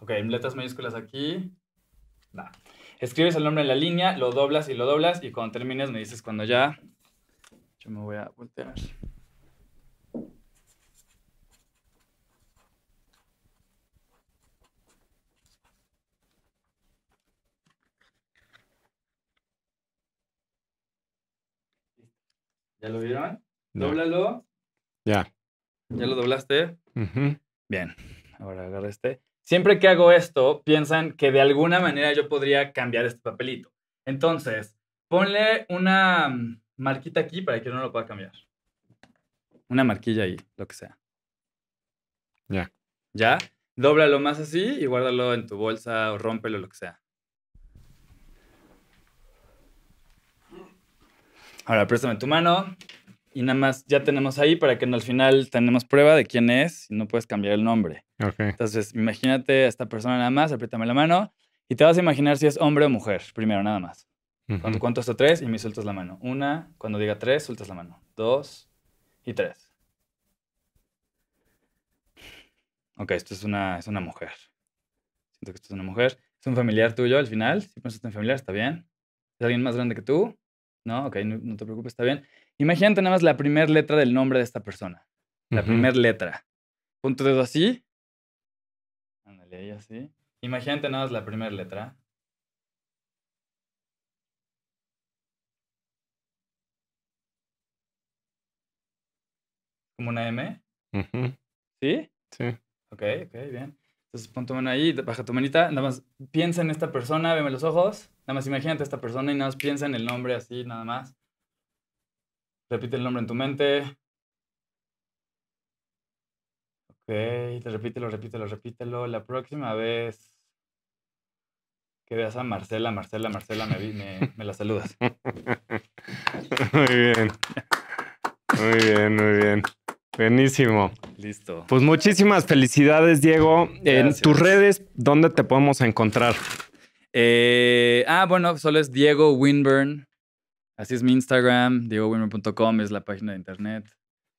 Ok. letras mayúsculas aquí escribes el nombre en la línea, lo doblas y lo doblas y cuando termines me dices cuando ya. Yo me voy a voltear. ¿Ya lo vieron? Dóblalo. Ya. ¿Ya lo doblaste? Bien. Ahora agarra este siempre que hago esto, piensan que de alguna manera yo podría cambiar este papelito. Entonces, ponle una mm, marquita aquí para que no lo pueda cambiar. Una marquilla ahí, lo que sea. Ya. ya. ¿Ya? Dóblalo más así y guárdalo en tu bolsa o rómpelo, lo que sea. Ahora, préstame tu mano y nada más ya tenemos ahí para que al final tenemos prueba de quién es y no puedes cambiar el nombre. Entonces, imagínate a esta persona nada más, apriétame la mano y te vas a imaginar si es hombre o mujer, primero nada más. Cuando cuento hasta tres y me sueltas la mano. Una, cuando diga tres, sueltas la mano. Dos y tres. Ok, esto es una, es una mujer. Siento que esto es una mujer. Es un familiar tuyo al final. Si pensaste en familiar, está bien. ¿Es alguien más grande que tú? No, ok, no, te preocupes, está bien. Imagínate nada más la primera letra del nombre de esta persona. La primera letra. Punto tu dedo así. Ándale, ahí así. Imagínate nada más la primera letra. Como una M. ¿Sí? Sí. Ok, ok, bien. Entonces pon tu mano ahí, baja tu manita, nada más piensa en esta persona, veme los ojos, nada más imagínate a esta persona y nada más piensa en el nombre así, nada más. Repite el nombre en tu mente. Ok, repítelo, repítelo, repítelo. La próxima vez que veas a Marcela, Marcela, Marcela, me, me la saludas. Muy bien. Muy bien, muy bien. Buenísimo. Listo. Pues muchísimas felicidades, Diego. En tus redes, ¿dónde te podemos encontrar? Eh, ah, bueno, solo es Diego Winburn. Así es mi Instagram, diegowinburn.com es la página de internet.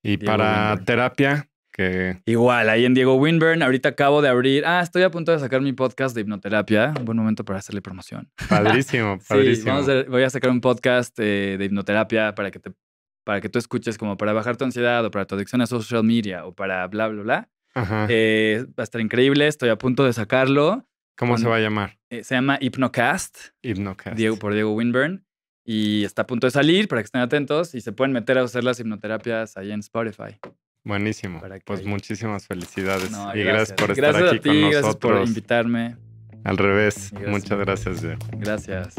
Y para terapia, que... Igual, ahí en Diego Winburn, ahorita acabo de abrir. Ah, estoy a punto de sacar mi podcast de hipnoterapia. Un buen momento para hacerle promoción. Padrísimo, padrísimo. sí, voy a sacar un podcast eh, de hipnoterapia para que te para que tú escuches como para bajar tu ansiedad o para tu adicción a social media o para bla, bla, bla. Eh, va a estar increíble, estoy a punto de sacarlo. ¿Cómo se va a llamar? Eh, se llama Hypnocast. Hypnocast. Diego, por Diego Winburn. Y está a punto de salir para que estén atentos y se pueden meter a hacer las hipnoterapias ahí en Spotify. Buenísimo. Pues muchísimas felicidades. y gracias, por estar aquí con nosotros. Gracias por invitarme. Al revés. Muchas gracias, Diego. Gracias.